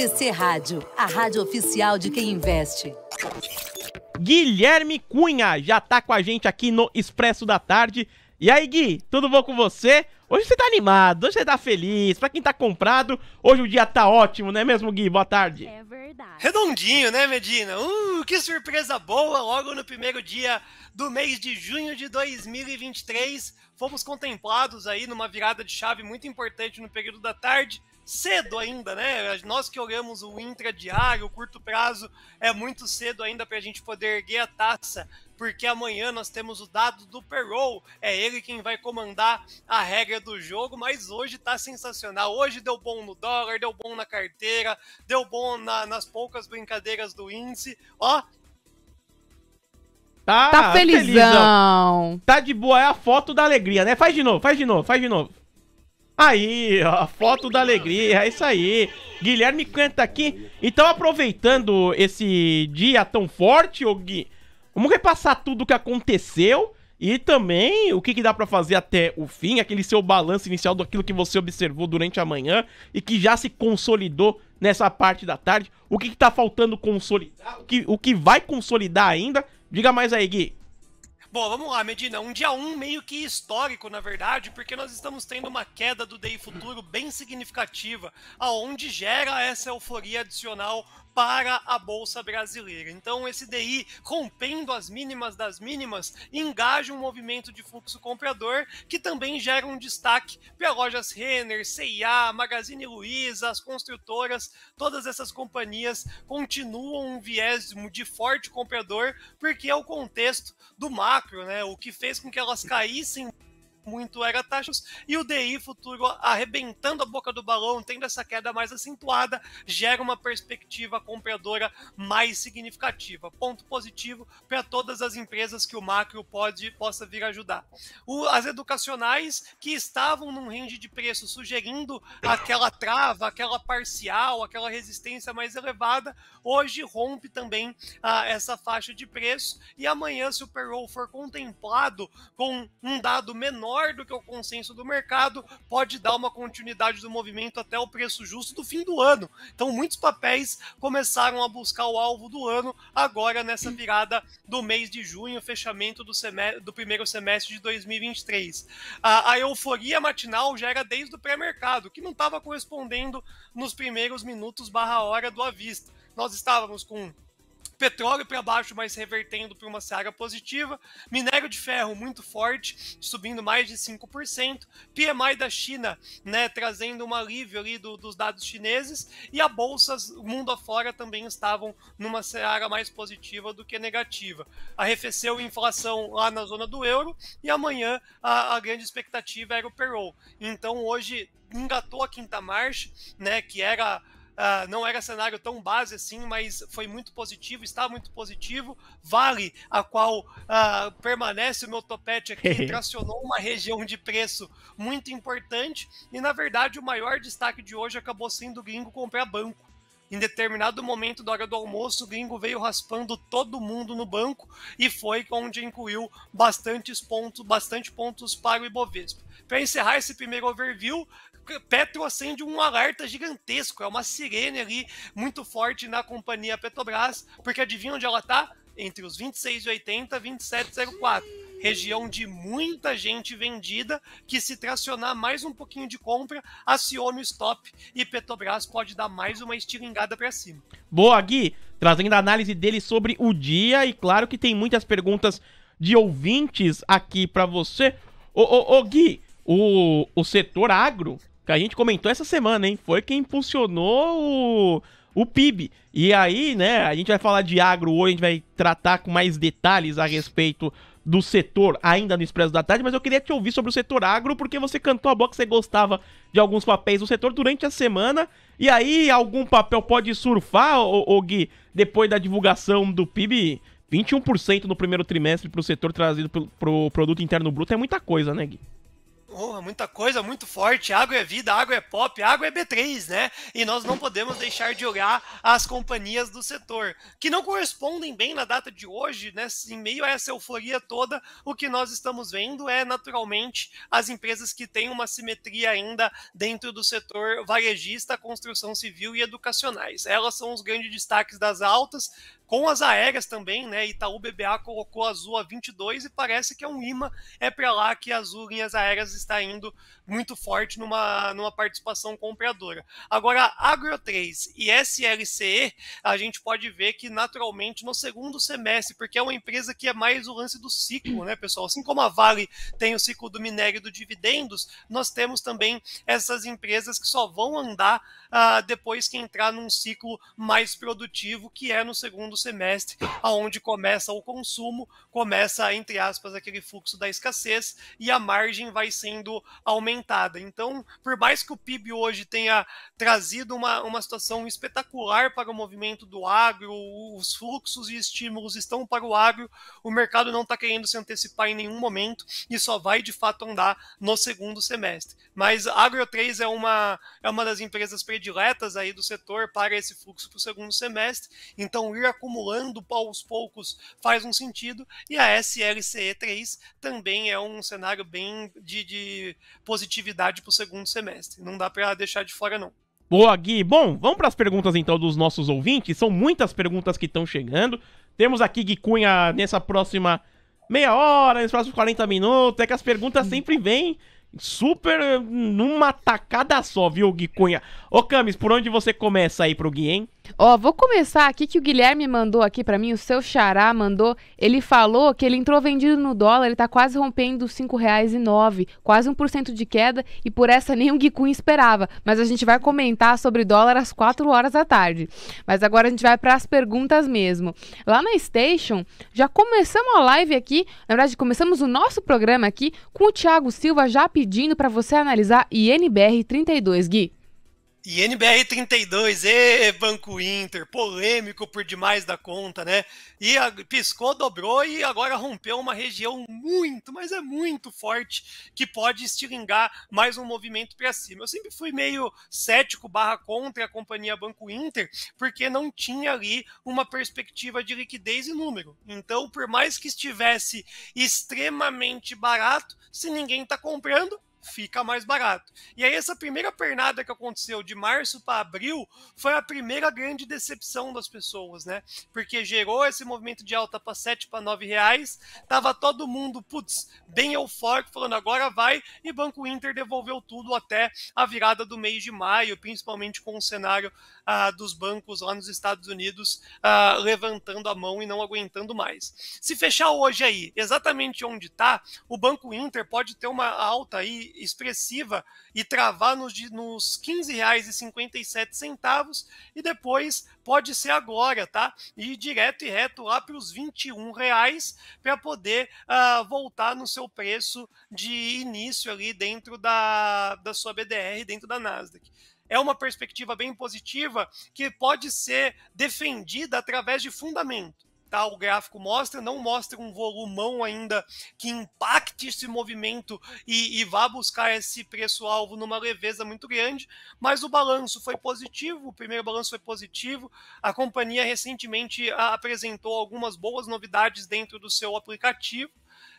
TC Rádio, a rádio oficial de quem investe. Guilherme Cunha já tá com a gente aqui no Expresso da Tarde. E aí, Gui, tudo bom com você? Hoje você tá animado, hoje você tá feliz. Pra quem tá comprado, hoje o dia tá ótimo, não é mesmo, Gui? Boa tarde. É verdade. Redondinho, né, Medina? Uh, que surpresa boa! Logo no primeiro dia do mês de junho de 2023, fomos contemplados aí numa virada de chave muito importante no período da tarde cedo ainda, né? Nós que olhamos o intradiário, o curto prazo, é muito cedo ainda para a gente poder erguer a taça, porque amanhã nós temos o dado do Perol, é ele quem vai comandar a regra do jogo, mas hoje tá sensacional. Hoje deu bom no dólar, deu bom na carteira, deu bom na, nas poucas brincadeiras do índice. Ó, Tá, tá felizão. felizão. Tá de boa, é a foto da alegria, né? Faz de novo, faz de novo, faz de novo. Aí, ó, foto da alegria, é isso aí. Guilherme canta aqui. Então, aproveitando esse dia tão forte, ô Gui, vamos repassar tudo o que aconteceu e também o que, que dá para fazer até o fim, aquele seu balanço inicial daquilo que você observou durante a manhã e que já se consolidou nessa parte da tarde. O que, que tá faltando consolidar? O que, o que vai consolidar ainda? Diga mais aí, Gui. Bom, vamos lá, Medina. Um dia um meio que histórico, na verdade, porque nós estamos tendo uma queda do Day futuro bem significativa, aonde gera essa euforia adicional para a Bolsa Brasileira. Então, esse DI, rompendo as mínimas das mínimas, engaja um movimento de fluxo comprador que também gera um destaque para lojas Renner, CIA, Magazine Luiza, as construtoras, todas essas companhias continuam um viés de forte comprador, porque é o contexto do macro, né? O que fez com que elas caíssem muito era taxas, e o DI futuro arrebentando a boca do balão, tendo essa queda mais acentuada, gera uma perspectiva compradora mais significativa. Ponto positivo para todas as empresas que o macro pode, possa vir ajudar. O, as educacionais que estavam num range de preço sugerindo aquela trava, aquela parcial, aquela resistência mais elevada, hoje rompe também a ah, essa faixa de preço e amanhã, se o payroll for contemplado com um dado menor menor do que o consenso do mercado, pode dar uma continuidade do movimento até o preço justo do fim do ano. Então, muitos papéis começaram a buscar o alvo do ano agora nessa virada do mês de junho, fechamento do, semestre, do primeiro semestre de 2023. A, a euforia matinal já era desde o pré-mercado, que não estava correspondendo nos primeiros minutos barra hora do avista. Nós estávamos com petróleo para baixo, mas revertendo para uma seara positiva, minério de ferro muito forte, subindo mais de 5%, PMI da China, né, trazendo um alívio ali do, dos dados chineses, e a bolsas mundo afora também estavam numa seara mais positiva do que negativa. Arrefeceu a inflação lá na zona do euro, e amanhã a, a grande expectativa era o payroll. Então hoje engatou a quinta marcha, né, que era Uh, não era cenário tão base assim, mas foi muito positivo, está muito positivo. Vale, a qual uh, permanece o meu topete aqui, tracionou uma região de preço muito importante. E na verdade, o maior destaque de hoje acabou sendo o gringo comprar banco em determinado momento da hora do almoço, o gringo veio raspando todo mundo no banco e foi onde incluiu bastantes pontos, bastante pontos para o Ibovespa. Para encerrar esse primeiro overview, Petro acende um alerta gigantesco, é uma sirene ali muito forte na companhia Petrobras, porque adivinha onde ela está? Entre os 26,80 e 27,04. Região de muita gente vendida, que se tracionar mais um pouquinho de compra, aciona o stop e Petrobras pode dar mais uma estilingada para cima. Boa, Gui! Trazendo a análise dele sobre o dia, e claro que tem muitas perguntas de ouvintes aqui para você. Ô, ô, ô, Gui, o, o setor agro que a gente comentou essa semana, hein? Foi quem impulsionou o, o PIB. E aí, né, a gente vai falar de agro hoje, a gente vai tratar com mais detalhes a respeito do setor ainda no Expresso da Tarde, mas eu queria te ouvir sobre o setor agro, porque você cantou a boca que você gostava de alguns papéis do setor durante a semana, e aí algum papel pode surfar, ô, ô Gui, depois da divulgação do PIB, 21% no primeiro trimestre para o setor trazido para o Produto Interno Bruto é muita coisa, né, Gui? Oh, muita coisa, muito forte. Água é vida, água é pop, água é B3, né? E nós não podemos deixar de olhar as companhias do setor, que não correspondem bem na data de hoje, né? Em meio a essa euforia toda, o que nós estamos vendo é, naturalmente, as empresas que têm uma simetria ainda dentro do setor varejista, construção civil e educacionais. Elas são os grandes destaques das altas, com as aéreas também, né? Itaú BBA colocou azul a 22 e parece que é um imã, é para lá que azul linhas aéreas está indo muito forte numa, numa participação compradora. Agora, Agro 3 e SLCE, a gente pode ver que naturalmente no segundo semestre, porque é uma empresa que é mais o lance do ciclo, né, pessoal? Assim como a Vale tem o ciclo do minério e do dividendos, nós temos também essas empresas que só vão andar ah, depois que entrar num ciclo mais produtivo, que é no segundo semestre, aonde começa o consumo, começa, entre aspas, aquele fluxo da escassez e a margem vai sendo aumentada. Então, por mais que o PIB hoje tenha trazido uma, uma situação espetacular para o movimento do agro, os fluxos e estímulos estão para o agro, o mercado não está querendo se antecipar em nenhum momento e só vai de fato andar no segundo semestre. Mas a Agro 3 é uma, é uma das empresas prediletas aí do setor para esse fluxo para o segundo semestre, então ir acumulando acumulando aos poucos faz um sentido, e a SLCE3 também é um cenário bem de, de positividade para o segundo semestre. Não dá para deixar de fora, não. Boa, Gui. Bom, vamos para as perguntas então dos nossos ouvintes. São muitas perguntas que estão chegando. Temos aqui Gui Cunha nessa próxima meia hora, nos próximos 40 minutos. É que as perguntas sempre vêm super eh, numa tacada só, viu, Gui Cunha? Ô, Camis, por onde você começa aí pro Gui, hein? Ó, vou começar aqui que o Guilherme mandou aqui para mim, o seu xará mandou. Ele falou que ele entrou vendido no dólar, ele tá quase rompendo os R$ 5,09, quase 1% de queda, e por essa nem o Guicun esperava. Mas a gente vai comentar sobre dólar às 4 horas da tarde. Mas agora a gente vai para as perguntas mesmo. Lá na Station, já começamos a live aqui, na verdade, começamos o nosso programa aqui com o Thiago Silva já pedindo para você analisar INBR 32, Gui. E NBR 32, e Banco Inter, polêmico por demais da conta, né? E a, piscou, dobrou e agora rompeu uma região muito, mas é muito forte que pode estilingar mais um movimento para cima. Eu sempre fui meio cético barra contra a companhia Banco Inter, porque não tinha ali uma perspectiva de liquidez e número. Então, por mais que estivesse extremamente barato, se ninguém está comprando, fica mais barato. E aí, essa primeira pernada que aconteceu de março para abril foi a primeira grande decepção das pessoas, né? Porque gerou esse movimento de alta para 7 para 9 reais, tava todo mundo, putz, bem eufórico, falando agora vai, e Banco Inter devolveu tudo até a virada do mês de maio, principalmente com o cenário ah, dos bancos lá nos Estados Unidos ah, levantando a mão e não aguentando mais. Se fechar hoje aí, exatamente onde está, o Banco Inter pode ter uma alta aí expressiva e travar nos, nos R$ 15,57 e depois pode ser agora, tá? E ir direto e reto lá para os R$ reais para poder ah, voltar no seu preço de início ali dentro da, da sua BDR, dentro da Nasdaq é uma perspectiva bem positiva que pode ser defendida através de fundamento. Tá, o gráfico mostra, não mostra um volumão ainda que impacte esse movimento e, e vá buscar esse preço-alvo numa leveza muito grande, mas o balanço foi positivo, o primeiro balanço foi positivo. A companhia recentemente apresentou algumas boas novidades dentro do seu aplicativo,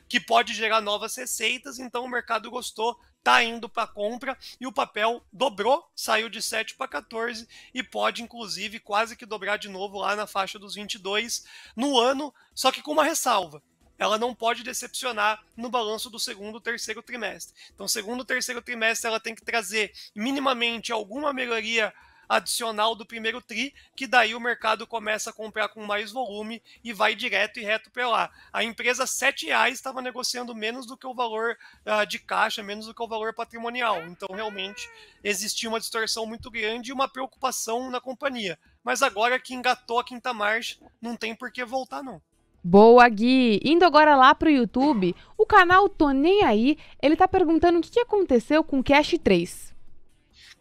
que pode gerar novas receitas, então o mercado gostou está indo para compra e o papel dobrou, saiu de 7 para 14 e pode inclusive quase que dobrar de novo lá na faixa dos 22 no ano, só que com uma ressalva. Ela não pode decepcionar no balanço do segundo, terceiro trimestre. Então, segundo, terceiro trimestre, ela tem que trazer minimamente alguma melhoria adicional do primeiro TRI, que daí o mercado começa a comprar com mais volume e vai direto e reto para lá. A empresa sete reais estava negociando menos do que o valor uh, de caixa, menos do que o valor patrimonial. Então, realmente, existia uma distorção muito grande e uma preocupação na companhia. Mas agora que engatou a quinta marcha, não tem por que voltar, não. Boa, Gui! Indo agora lá pro YouTube, o canal Tô Nem Aí, ele tá perguntando o que aconteceu com o Cash 3.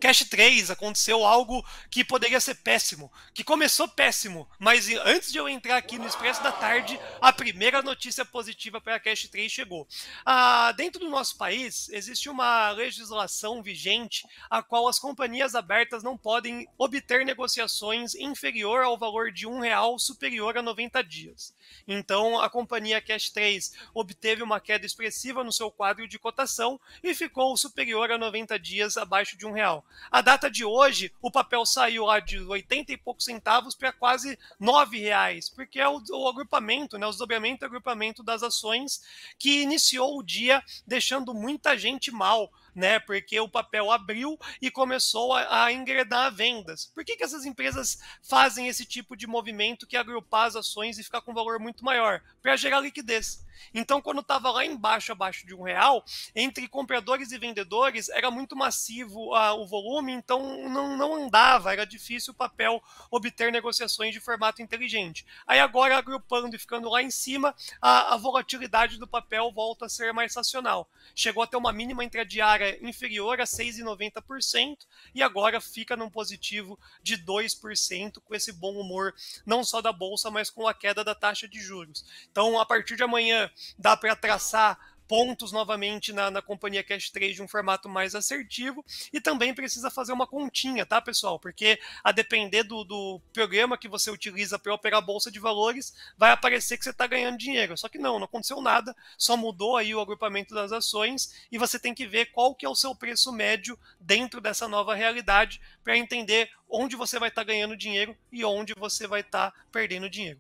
Cash 3 aconteceu algo que poderia ser péssimo, que começou péssimo, mas antes de eu entrar aqui no Expresso da Tarde, a primeira notícia positiva para a Cash 3 chegou. Ah, dentro do nosso país, existe uma legislação vigente a qual as companhias abertas não podem obter negociações inferior ao valor de um real superior a 90 dias. Então, a companhia Cash 3 obteve uma queda expressiva no seu quadro de cotação e ficou superior a 90 dias abaixo de um real. A data de hoje, o papel saiu lá de 80 e poucos centavos para quase 9 reais, porque é o, o agrupamento, né, o desdobramento e agrupamento das ações que iniciou o dia deixando muita gente mal, né? Porque o papel abriu e começou a, a engrenar vendas. Por que, que essas empresas fazem esse tipo de movimento que é agrupar as ações e ficar com um valor muito maior? Para gerar liquidez. Então, quando estava lá embaixo, abaixo de um real, entre compradores e vendedores era muito massivo ah, o volume, então não, não andava, era difícil o papel obter negociações de formato inteligente. Aí agora, agrupando e ficando lá em cima, a, a volatilidade do papel volta a ser mais racional. Chegou até uma mínima intradiária era inferior a 6,90% e agora fica num positivo de 2% com esse bom humor, não só da bolsa, mas com a queda da taxa de juros. Então, a partir de amanhã, dá para traçar pontos novamente na, na companhia Cash 3 de um formato mais assertivo e também precisa fazer uma continha, tá, pessoal? Porque a depender do, do programa que você utiliza para operar a bolsa de valores, vai aparecer que você está ganhando dinheiro. Só que não, não aconteceu nada, só mudou aí o agrupamento das ações e você tem que ver qual que é o seu preço médio dentro dessa nova realidade para entender onde você vai estar tá ganhando dinheiro e onde você vai estar tá perdendo dinheiro.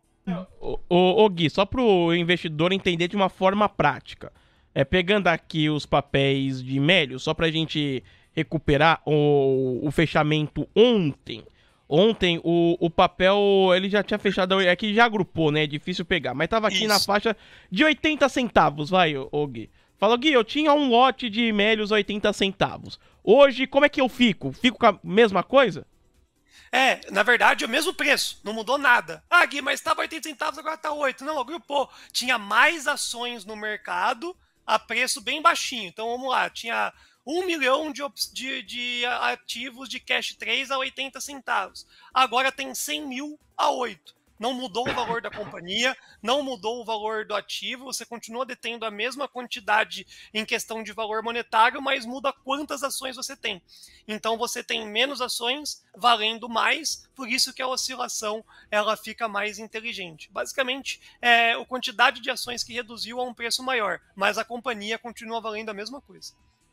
o ô, ô, Gui, só para o investidor entender de uma forma prática. É, pegando aqui os papéis de Mélio, só para a gente recuperar o, o fechamento ontem. Ontem o, o papel ele já tinha fechado, é que já agrupou, né? É difícil pegar, mas tava aqui Isso. na faixa de 80 centavos, vai, Og. Gui. Fala, Gui, eu tinha um lote de Melios 80 centavos. Hoje, como é que eu fico? Fico com a mesma coisa? É, na verdade, é o mesmo preço, não mudou nada. Ah, Gui, mas estava 80 centavos, agora tá 8. Não, agrupou. Tinha mais ações no mercado, a preço bem baixinho. Então vamos lá, tinha um milhão de, de, de ativos de cash 3 a 80 centavos. Agora tem 100 mil a 8 não mudou o valor da companhia, não mudou o valor do ativo, você continua detendo a mesma quantidade em questão de valor monetário, mas muda quantas ações você tem. Então você tem menos ações valendo mais, por isso que a oscilação ela fica mais inteligente. Basicamente, é a quantidade de ações que reduziu a um preço maior, mas a companhia continua valendo a mesma coisa.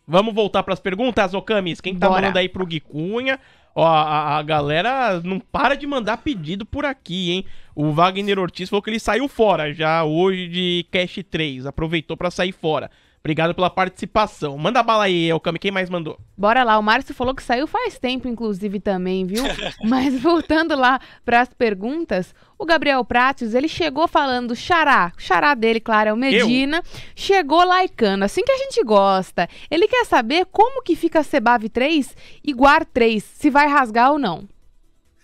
Vamos voltar para as perguntas, Okamis. Quem tá Bora. mandando aí pro Gui Cunha? Ó, a, a, galera não para de mandar pedido por aqui, hein? O Wagner Ortiz falou que ele saiu fora já hoje de Cash 3, aproveitou para sair fora. Obrigado pela participação. Manda bala aí, Elkami, quem mais mandou? Bora lá, o Márcio falou que saiu faz tempo, inclusive, também, viu? Mas voltando lá para as perguntas, o Gabriel Pratios, ele chegou falando xará, o xará dele, claro, é o Medina, Eu? chegou laicando, assim que a gente gosta. Ele quer saber como que fica Sebave 3 e Guar 3, se vai rasgar ou não.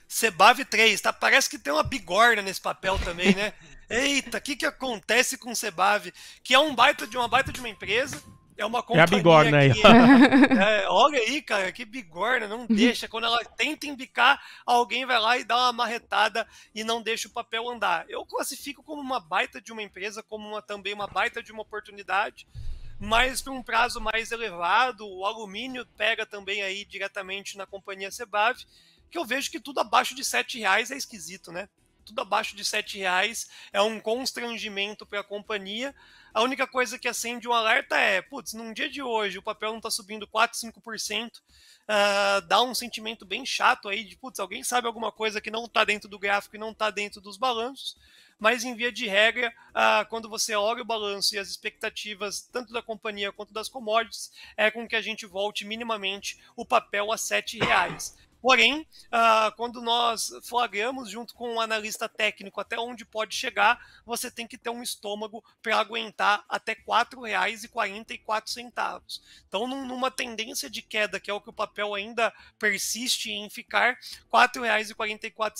Sebave 3, tá? Parece que tem uma bigorna nesse papel também, né? Eita, o que, que acontece com o Sebave? Que é um baita de uma baita de uma empresa. É uma companhia. É a bigorna aí. É, olha aí, cara, que bigorna, não deixa. Quando ela tenta embicar, alguém vai lá e dá uma marretada e não deixa o papel andar. Eu classifico como uma baita de uma empresa, como uma, também uma baita de uma oportunidade, mas para um prazo mais elevado. O alumínio pega também aí diretamente na companhia Sebav, que eu vejo que tudo abaixo de R$ reais é esquisito, né? tudo abaixo de 7 reais é um constrangimento para a companhia. A única coisa que acende um alerta é, putz, num dia de hoje o papel não está subindo 4, 5%, uh, dá um sentimento bem chato aí de, putz, alguém sabe alguma coisa que não está dentro do gráfico e não está dentro dos balanços, mas em via de regra, uh, quando você olha o balanço e as expectativas tanto da companhia quanto das commodities, é com que a gente volte minimamente o papel a R$ reais. Porém, ah, quando nós flagramos junto com o um analista técnico até onde pode chegar, você tem que ter um estômago para aguentar até R$ 4,44. Então, numa tendência de queda, que é o que o papel ainda persiste em ficar, R$ 4,44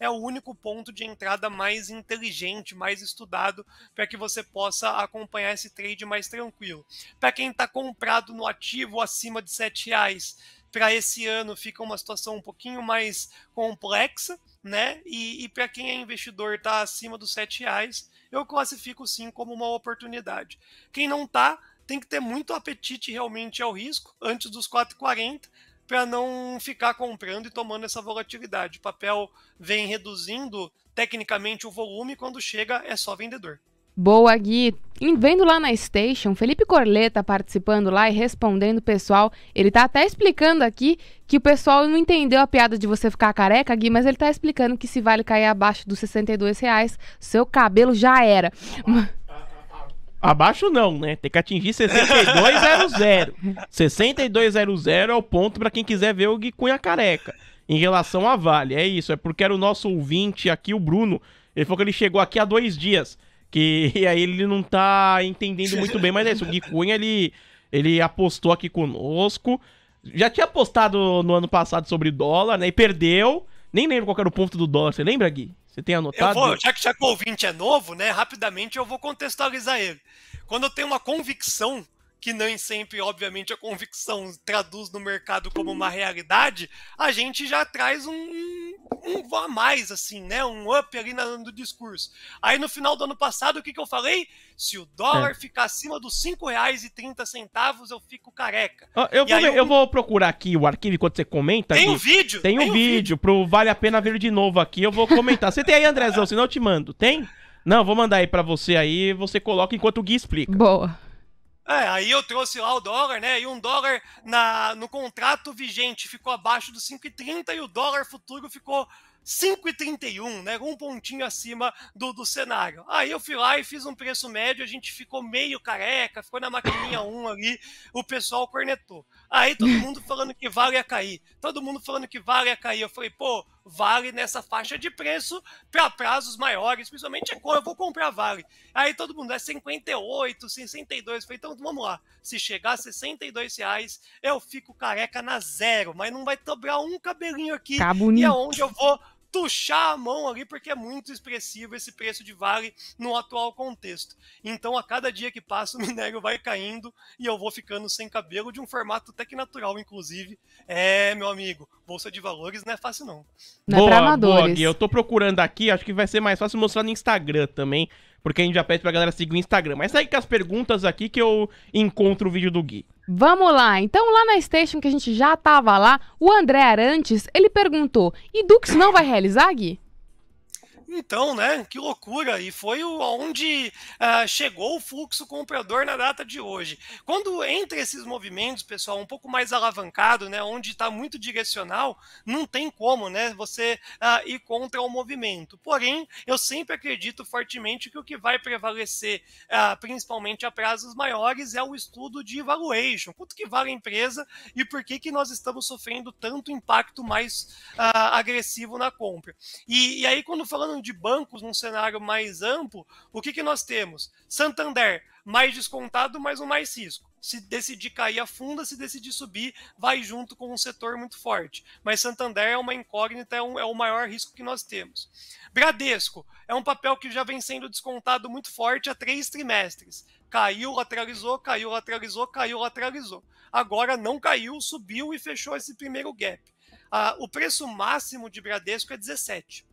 é o único ponto de entrada mais inteligente, mais estudado, para que você possa acompanhar esse trade mais tranquilo. Para quem está comprado no ativo acima de R$ 7,00, para esse ano fica uma situação um pouquinho mais complexa, né? E, e para quem é investidor está acima dos sete reais, eu classifico sim como uma oportunidade. Quem não está, tem que ter muito apetite realmente ao risco antes dos 4,40 para não ficar comprando e tomando essa volatilidade. O papel vem reduzindo tecnicamente o volume, quando chega é só vendedor. Boa, Gui. Vendo lá na Station, Felipe Corleta participando lá e respondendo o pessoal. Ele tá até explicando aqui que o pessoal não entendeu a piada de você ficar careca, Gui, mas ele tá explicando que se vale cair abaixo dos 62 reais, seu cabelo já era. Abaixo não, né? Tem que atingir 6200. 6200 é o ponto para quem quiser ver o Gui Cunha careca. Em relação a Vale, é isso. É porque era o nosso ouvinte aqui, o Bruno. Ele falou que ele chegou aqui há dois dias. Que e aí ele não tá entendendo muito bem, mas é isso. O Gui Cunha, ele, ele apostou aqui conosco. Já tinha apostado no ano passado sobre dólar, né? E perdeu. Nem lembro qual era o ponto do dólar. Você lembra, Gui? Você tem anotado? Eu vou, já, que, já que o ouvinte é novo, né? Rapidamente eu vou contextualizar ele. Quando eu tenho uma convicção que nem sempre, obviamente, a convicção traduz no mercado como uma realidade, a gente já traz um, um a mais, assim, né? Um up ali na, no discurso. Aí no final do ano passado, o que, que eu falei? Se o dólar é. ficar acima dos R$ 5,30, eu fico careca. Ah, eu, vou, eu... eu, vou, procurar aqui o arquivo enquanto você comenta. Tem um vídeo. Tem, tem um, vídeo, vídeo pro Vale a Pena Ver de novo aqui. Eu vou comentar. você tem aí, Andrezão? Senão eu te mando. Tem? Não, vou mandar aí para você aí, você coloca enquanto o Gui explica. Boa. É, aí eu trouxe lá o dólar, né? E um dólar na, no contrato vigente ficou abaixo dos 5,30 e o dólar futuro ficou 5,31, né? Um pontinho acima do, do cenário. Aí eu fui lá e fiz um preço médio, a gente ficou meio careca, ficou na maquininha 1 ali, o pessoal cornetou. Aí todo mundo falando que Vale ia cair. Todo mundo falando que Vale ia cair. Eu falei, pô, Vale nessa faixa de preço para prazos maiores, principalmente cor, é eu vou comprar Vale. Aí todo mundo é 58, 62. Eu falei, então vamos lá. Se chegar a 62 reais, eu fico careca na zero, mas não vai dobrar um cabelinho aqui. Tá bonito. E é onde eu vou tuchar a mão ali, porque é muito expressivo esse preço de vale no atual contexto. Então, a cada dia que passa, o minério vai caindo e eu vou ficando sem cabelo, de um formato até que natural, inclusive. É, meu amigo, bolsa de valores não é fácil, não. não é boa, amadores. boa, Gui. Eu tô procurando aqui, acho que vai ser mais fácil mostrar no Instagram também, porque a gente já pede pra galera seguir o Instagram. Mas segue com as perguntas aqui que eu encontro o vídeo do Gui. Vamos lá, então lá na Station que a gente já tava lá, o André Arantes, ele perguntou, e Dux não vai realizar, Gui? Então, né? Que loucura! E foi onde ah, chegou o fluxo comprador na data de hoje. Quando entre esses movimentos, pessoal, um pouco mais alavancado, né? Onde está muito direcional, não tem como, né? Você ah, ir contra o movimento. Porém, eu sempre acredito fortemente que o que vai prevalecer, ah, principalmente a prazos maiores, é o estudo de valuation. Quanto que vale a empresa e por que que nós estamos sofrendo tanto impacto mais ah, agressivo na compra? E, e aí, quando falando de bancos num cenário mais amplo, o que, que nós temos? Santander, mais descontado, mas um mais risco. Se decidir cair afunda, se decidir subir, vai junto com um setor muito forte. Mas Santander é uma incógnita, é, um, é o maior risco que nós temos. Bradesco é um papel que já vem sendo descontado muito forte há três trimestres. Caiu, lateralizou, caiu, lateralizou, caiu, lateralizou. Agora não caiu, subiu e fechou esse primeiro gap. Ah, o preço máximo de Bradesco é 17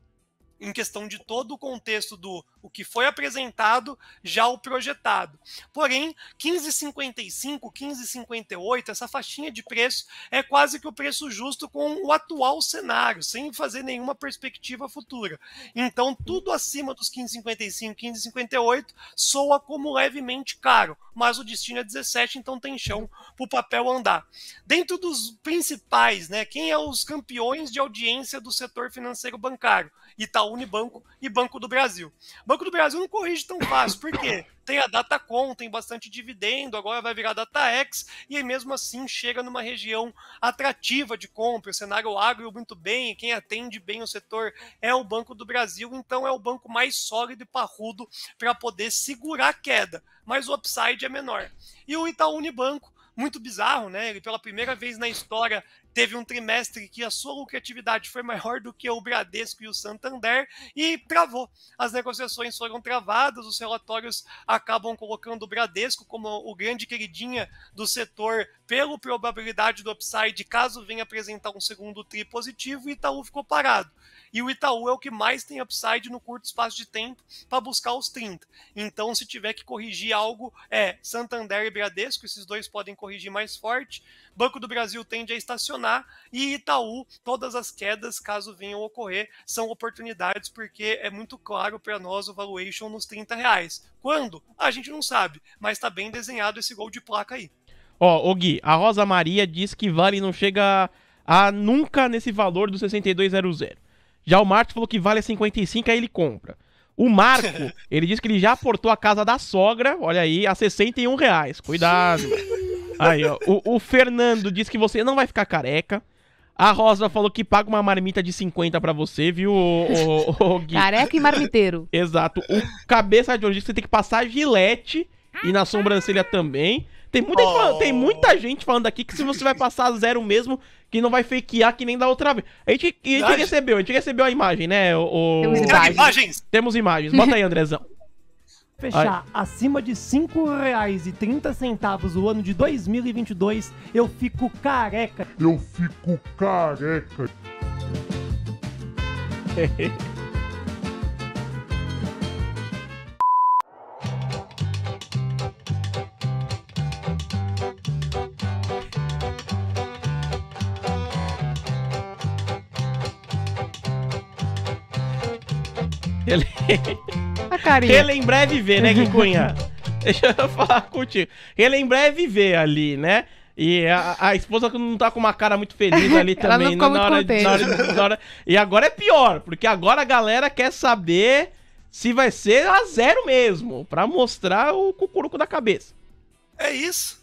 em questão de todo o contexto do o que foi apresentado, já o projetado. Porém, 15,55, 15,58, essa faixinha de preço é quase que o preço justo com o atual cenário, sem fazer nenhuma perspectiva futura. Então, tudo acima dos 15,55, 15,58 soa como levemente caro, mas o destino é 17, então tem chão para o papel andar. Dentro dos principais, né, quem é os campeões de audiência do setor financeiro bancário? Itaú Unibanco e Banco do Brasil. Banco do Brasil não corrige tão fácil, por quê? Tem a Datacom, tem bastante dividendo, agora vai virar DataX, e aí mesmo assim chega numa região atrativa de compra, o cenário agro muito bem, quem atende bem o setor é o Banco do Brasil, então é o banco mais sólido e parrudo para poder segurar a queda, mas o upside é menor. E o Itaú Unibanco, muito bizarro, né? Ele pela primeira vez na história teve um trimestre que a sua lucratividade foi maior do que o Bradesco e o Santander e travou. As negociações foram travadas, os relatórios acabam colocando o Bradesco como o grande queridinha do setor pela probabilidade do upside caso venha apresentar um segundo tri positivo e Itaú ficou parado. E o Itaú é o que mais tem upside no curto espaço de tempo para buscar os 30. Então, se tiver que corrigir algo, é Santander e Bradesco, esses dois podem corrigir mais forte. Banco do Brasil tende a estacionar e Itaú, todas as quedas, caso venham ocorrer, são oportunidades porque é muito claro para nós o valuation nos 30 reais. Quando? A gente não sabe, mas está bem desenhado esse gol de placa aí. Ó, oh, o Gui, a Rosa Maria diz que Vale não chega a nunca nesse valor do 6200. Já o Marcos falou que vale 55, aí ele compra. O Marco, ele disse que ele já aportou a casa da sogra, olha aí, a 61 reais. Cuidado. Aí, ó. O, o Fernando disse que você não vai ficar careca. A Rosa falou que paga uma marmita de 50 para você, viu, o, o, o Gui? Careca e marmiteiro. Exato. O cabeça de hoje disse que você tem que passar gilete e na sobrancelha também. Tem muita, oh. tem muita gente falando aqui que se você vai passar zero mesmo, que não vai fakear que nem da outra vez. A gente, a gente recebeu, a gente recebeu a imagem, né? O, Temos imagens. imagens. Temos imagens. Bota aí, Andrezão. Fechar Ai. acima de R$ 5,30 o ano de 2022, eu fico careca. Eu fico careca. Ele... A carinha. Ele em breve vê, né, Guicunha? Deixa eu falar contigo. Ele em breve vê ali, né? E a, a, esposa não tá com uma cara muito feliz ali também. Não né, na, hora, na, hora, na hora, E agora é pior, porque agora a galera quer saber se vai ser a zero mesmo, para mostrar o cucuruco da cabeça. É isso.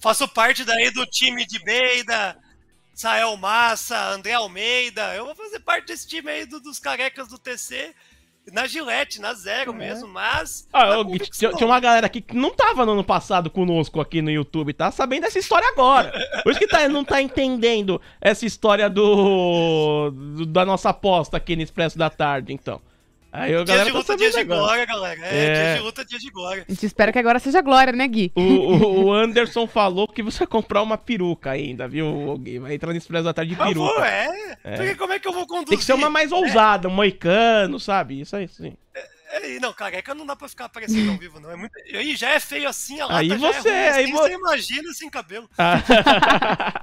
Faço parte daí do time de Beida, Sael Massa, André Almeida. Eu vou fazer parte desse time aí do, dos carecas do TC. Na Gillette, na Zero é. mesmo, mas. Ah, tá eu, tinha, tinha, uma galera aqui que não tava no ano passado conosco aqui no YouTube, tá sabendo dessa história agora. Por isso que tá, não tá entendendo essa história do, do da nossa aposta aqui no Expresso da Tarde, então. Aí o galera. Tá dia de luta, tá dia de glória, galera. É, é, dia de luta, dia de glória. A gente espera que agora seja glória, né, Gui? O, o, o Anderson falou que você vai comprar uma peruca ainda, viu, Gui? Vai entrar nesse Brasil da tarde de ah, peruca. Ah, é. é. Porque como é que eu vou conduzir? Tem que ser uma mais é. ousada, um moicano, sabe? Isso aí, sim. É, é não, careca não dá pra ficar aparecendo ao vivo, não. É muito... Aí já é feio assim, a lata aí você, é ruim, assim aí você imagina sem cabelo. Ah.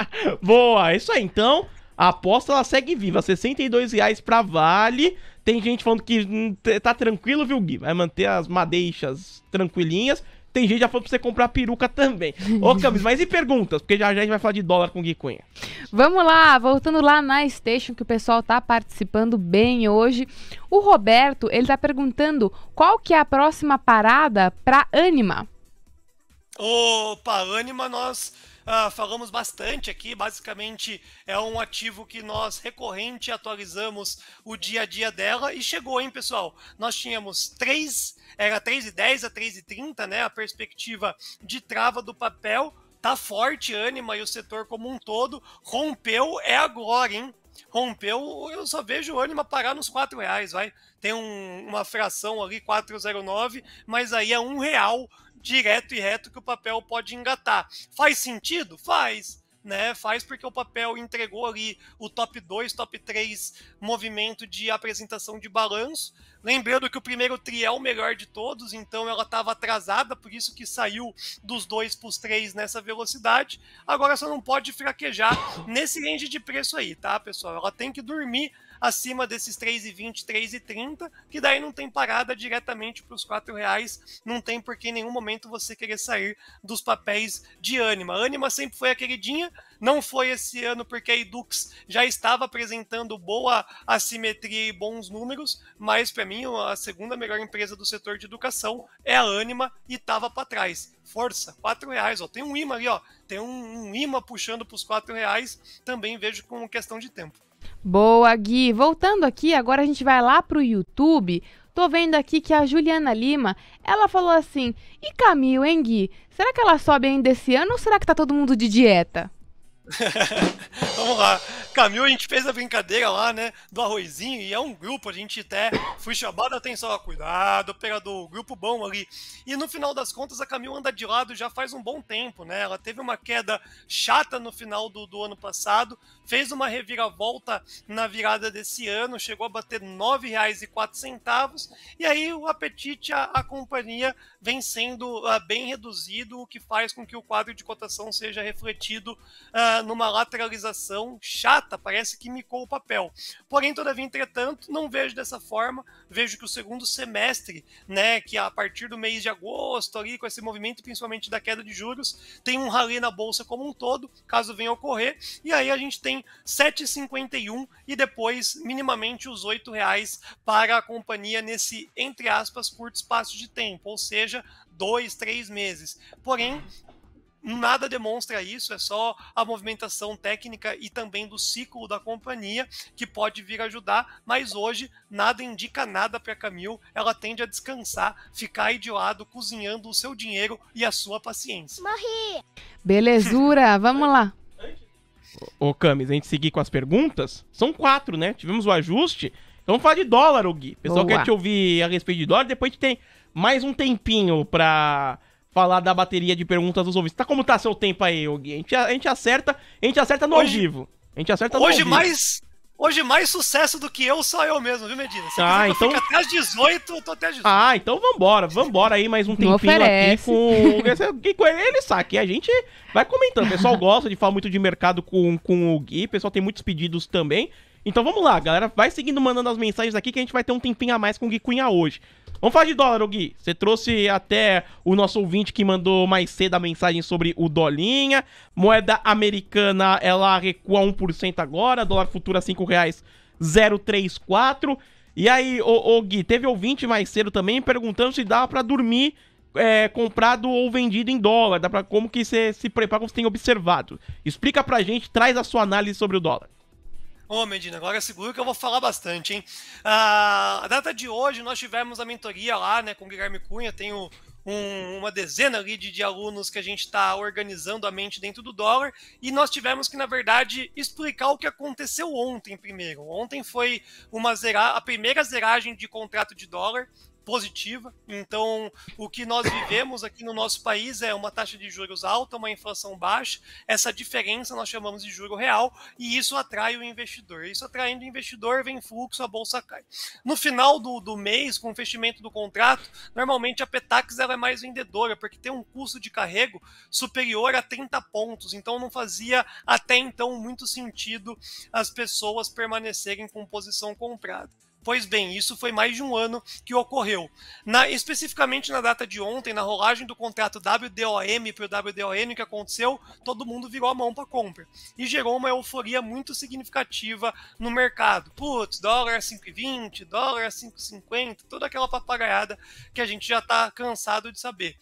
Boa, é isso aí. Então, a aposta ela segue viva. R$ 62 reais pra Vale, tem gente falando que hum, tá tranquilo, viu, Gui? Vai manter as madeixas tranquilinhas. Tem gente já falando pra você comprar peruca também. Ô, Camis, mas e perguntas? Porque já já a gente vai falar de dólar com o Gui Cunha. Vamos lá, voltando lá na Station, que o pessoal tá participando bem hoje. O Roberto, ele tá perguntando qual que é a próxima parada pra Anima. Opa, Anima, nós uh, falamos bastante aqui. Basicamente, é um ativo que nós recorrente atualizamos o dia a dia dela e chegou, hein, pessoal? Nós tínhamos três, era 3,10 a 3,30, né? A perspectiva de trava do papel. Tá forte, ânima e o setor como um todo. Rompeu, é agora, hein? rompeu, eu só vejo o ânima parar nos 4 reais, vai. Tem um, uma fração ali, 4,09, mas aí é um real direto e reto que o papel pode engatar. Faz sentido? Faz. Né? Faz porque o papel entregou ali o top 2, top 3 movimento de apresentação de balanço. Lembrando que o primeiro tri é o melhor de todos, então ela estava atrasada, por isso que saiu dos dois para os três nessa velocidade. Agora só não pode fraquejar nesse range de preço aí, tá, pessoal? Ela tem que dormir acima desses 3,20, 3,30, que daí não tem parada diretamente para os R$ reais, não tem porque em nenhum momento você querer sair dos papéis de Anima. Anima sempre foi a queridinha, não foi esse ano porque a Edux já estava apresentando boa assimetria e bons números, mas para mim a segunda melhor empresa do setor de educação é a Anima e estava para trás. Força, quatro reais, ó. Tem um imã ali, ó. Tem um, um imã puxando para os quatro reais. Também vejo com questão de tempo. Boa, Gui. Voltando aqui, agora a gente vai lá para o YouTube. Tô vendo aqui que a Juliana Lima, ela falou assim: "E Camil, hein, Gui? Será que ela sobe ainda esse ano ou será que tá todo mundo de dieta?" Vamos lá. Camil, a gente fez a brincadeira lá, né? Do arrozinho, e é um grupo, a gente até fui chamado a atenção, cuidado, operador, grupo bom ali. E no final das contas, a Camil anda de lado já faz um bom tempo, né? Ela teve uma queda chata no final do, do ano passado, fez uma reviravolta na virada desse ano, chegou a bater R$ 9,04, e aí o apetite à, à companhia vem sendo uh, bem reduzido, o que faz com que o quadro de cotação seja refletido uh, numa lateralização chata, parece que micou o papel. Porém, todavia, entretanto, não vejo dessa forma, vejo que o segundo semestre, né, que a partir do mês de agosto, ali, com esse movimento principalmente da queda de juros, tem um rally na bolsa como um todo, caso venha ocorrer, e aí a gente tem também, 7,51 e depois minimamente os R$ reais para a companhia nesse, entre aspas, curto espaço de tempo, ou seja, dois, três meses. Porém, nada demonstra isso, é só a movimentação técnica e também do ciclo da companhia que pode vir ajudar, mas hoje nada indica nada para Camil, ela tende a descansar, ficar aí de lado cozinhando o seu dinheiro e a sua paciência. Morri. Belezura, vamos lá ô Camis, a gente seguir com as perguntas, são quatro, né? Tivemos o ajuste. Então falar de dólar, o Gui. O pessoal Boa. quer te ouvir a respeito de dólar. Depois tem mais um tempinho pra falar da bateria de perguntas dos ouvintes. Tá como tá seu tempo aí, Gui? A gente, a, a gente acerta, a gente acerta no hoje, ao vivo. A gente acerta no Hoje mais Hoje mais sucesso do que eu só eu mesmo, viu, Medina? Você ah, então... fica até as 18, eu tô até às 18. Ah, então vambora, vambora aí mais um tempinho aqui com... com ele, ele sabe que a gente vai comentando. O pessoal gosta de falar muito de mercado com, com o Gui, o pessoal tem muitos pedidos também. Então vamos lá, galera, vai seguindo mandando as mensagens aqui que a gente vai ter um tempinho a mais com o Gui Cunha hoje. Vamos falar de dólar, Gui. Você trouxe até o nosso ouvinte que mandou mais cedo a mensagem sobre o dolinha. Moeda americana, ela recua 1% agora. Dólar futuro a R$ 5,034. E aí, ô, Gui, teve ouvinte mais cedo também perguntando se dá para dormir é, comprado ou vendido em dólar. Dá pra, como que você se prepara, como você tem observado. Explica pra gente, traz a sua análise sobre o dólar. Ô, oh, Medina, agora seguro que eu vou falar bastante, hein? Ah, a data de hoje, nós tivemos a mentoria lá, né, com o Guilherme Cunha, tenho um, uma dezena ali de, de alunos que a gente está organizando a mente dentro do dólar, e nós tivemos que, na verdade, explicar o que aconteceu ontem primeiro. Ontem foi uma zera, a primeira zeragem de contrato de dólar, positiva. Então, o que nós vivemos aqui no nosso país é uma taxa de juros alta, uma inflação baixa. Essa diferença nós chamamos de juro real e isso atrai o investidor. Isso atraindo o investidor, vem fluxo, a bolsa cai. No final do, do mês, com o fechamento do contrato, normalmente a Petax ela é mais vendedora, porque tem um custo de carrego superior a 30 pontos. Então, não fazia até então muito sentido as pessoas permanecerem com posição comprada. Pois bem, isso foi mais de um ano que ocorreu. Na, especificamente na data de ontem, na rolagem do contrato WDOM para o WDON, o que aconteceu? Todo mundo virou a mão para compra. E gerou uma euforia muito significativa no mercado. Putz, dólar é 5,20, dólar é 5,50, toda aquela papagaiada que a gente já está cansado de saber.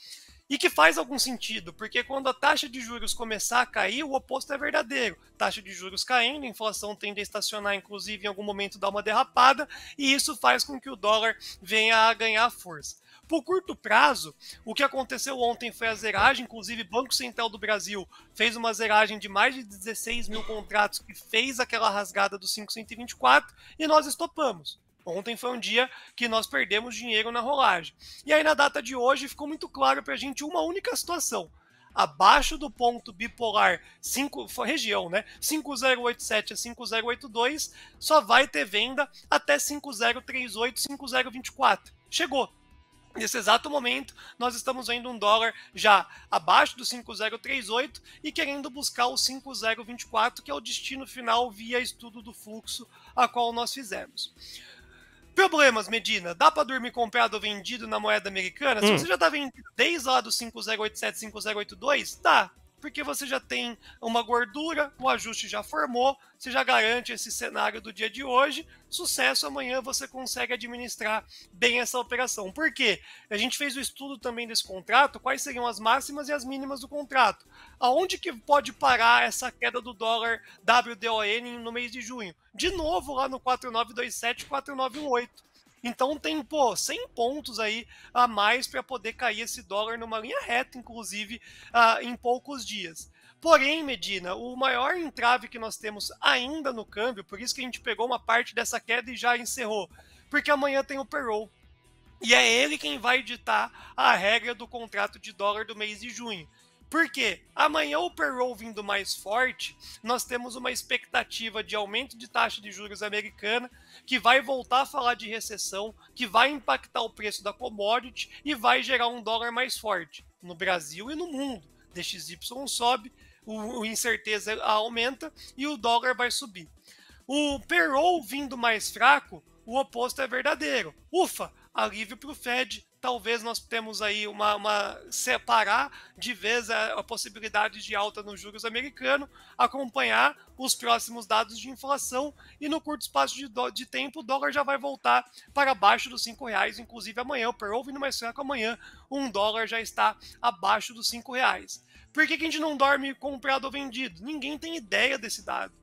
E que faz algum sentido, porque quando a taxa de juros começar a cair, o oposto é verdadeiro. Taxa de juros caindo, inflação tende a estacionar, inclusive em algum momento dá uma derrapada, e isso faz com que o dólar venha a ganhar força. Por curto prazo, o que aconteceu ontem foi a zeragem, inclusive o Banco Central do Brasil fez uma zeragem de mais de 16 mil contratos que fez aquela rasgada dos 524 e nós estopamos. Ontem foi um dia que nós perdemos dinheiro na rolagem. E aí, na data de hoje, ficou muito claro para a gente uma única situação. Abaixo do ponto bipolar 5, região, né? 5087 a 5082, só vai ter venda até 5038, 5024. Chegou. Nesse exato momento, nós estamos vendo um dólar já abaixo do 5038 e querendo buscar o 5024, que é o destino final via estudo do fluxo a qual nós fizemos. Problemas, Medina. Dá para dormir comprado ou vendido na moeda americana? Hum. Se você já tá vendido desde lá do 5087, 5082, dá. Tá porque você já tem uma gordura, o ajuste já formou, você já garante esse cenário do dia de hoje. Sucesso, amanhã você consegue administrar bem essa operação. Por quê? A gente fez o estudo também desse contrato, quais seriam as máximas e as mínimas do contrato. Aonde que pode parar essa queda do dólar WDON no mês de junho? De novo lá no 4927, 4918. Então tem, pô, 100 pontos aí a mais para poder cair esse dólar numa linha reta, inclusive, uh, em poucos dias. Porém, Medina, o maior entrave que nós temos ainda no câmbio, por isso que a gente pegou uma parte dessa queda e já encerrou, porque amanhã tem o payroll. E é ele quem vai ditar a regra do contrato de dólar do mês de junho. Porque amanhã o payroll vindo mais forte, nós temos uma expectativa de aumento de taxa de juros americana, que vai voltar a falar de recessão, que vai impactar o preço da commodity e vai gerar um dólar mais forte no Brasil e no mundo. DXY sobe, o, o incerteza aumenta e o dólar vai subir. O payroll vindo mais fraco, o oposto é verdadeiro. Ufa, alívio para o Fed, talvez nós temos aí uma, uma separar de vez a, a, possibilidade de alta nos juros americano, acompanhar os próximos dados de inflação e no curto espaço de, do, de tempo o dólar já vai voltar para baixo dos cinco reais, inclusive amanhã, o Pearl vindo mais fraco amanhã, um dólar já está abaixo dos cinco reais. Por que, que a gente não dorme comprado ou vendido? Ninguém tem ideia desse dado.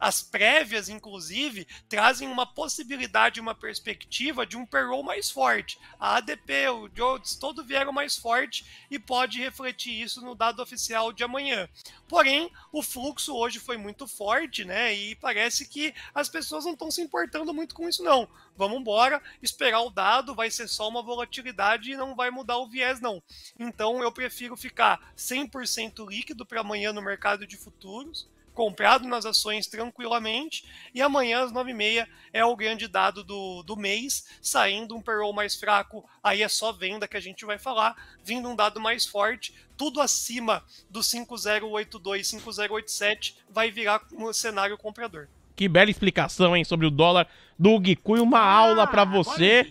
As prévias, inclusive, trazem uma possibilidade, uma perspectiva de um payroll mais forte. A ADP, o Jones, todo vieram mais forte e pode refletir isso no dado oficial de amanhã. Porém, o fluxo hoje foi muito forte, né? E parece que as pessoas não estão se importando muito com isso, não. Vamos embora, esperar o dado, vai ser só uma volatilidade e não vai mudar o viés, não. Então, eu prefiro ficar 100% líquido para amanhã no mercado de futuros comprado nas ações tranquilamente. E amanhã, às 9h30, é o grande dado do, do mês, saindo um payroll mais fraco, aí é só venda que a gente vai falar, vindo um dado mais forte, tudo acima do 5082, 5087, vai virar um cenário comprador. Que bela explicação, hein, sobre o dólar do Gui Uma ah, aula para você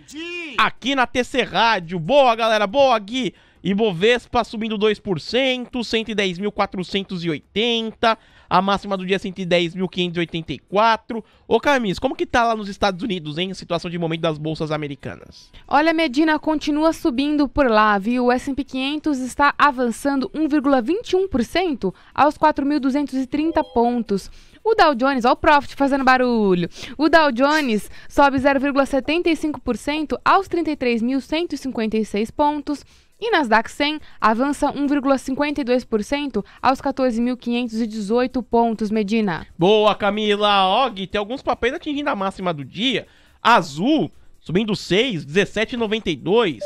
aqui na TC Rádio. Boa, galera. Boa, Gui. Ibovespa subindo 2%, 110.480 a máxima do dia 110.584. É Ô Camis, como que tá lá nos Estados Unidos, hein, a situação de momento das bolsas americanas? Olha, Medina, continua subindo por lá, viu? O S&P 500 está avançando 1,21% aos 4.230 pontos. O Dow Jones, olha o Profit fazendo barulho. O Dow Jones sobe 0,75% aos 33.156 pontos. E Nasdaq 100 avança 1,52% aos 14.518 pontos, Medina. Boa, Camila. Og, tem alguns papéis atingindo a máxima do dia. Azul subindo 6, 17,92.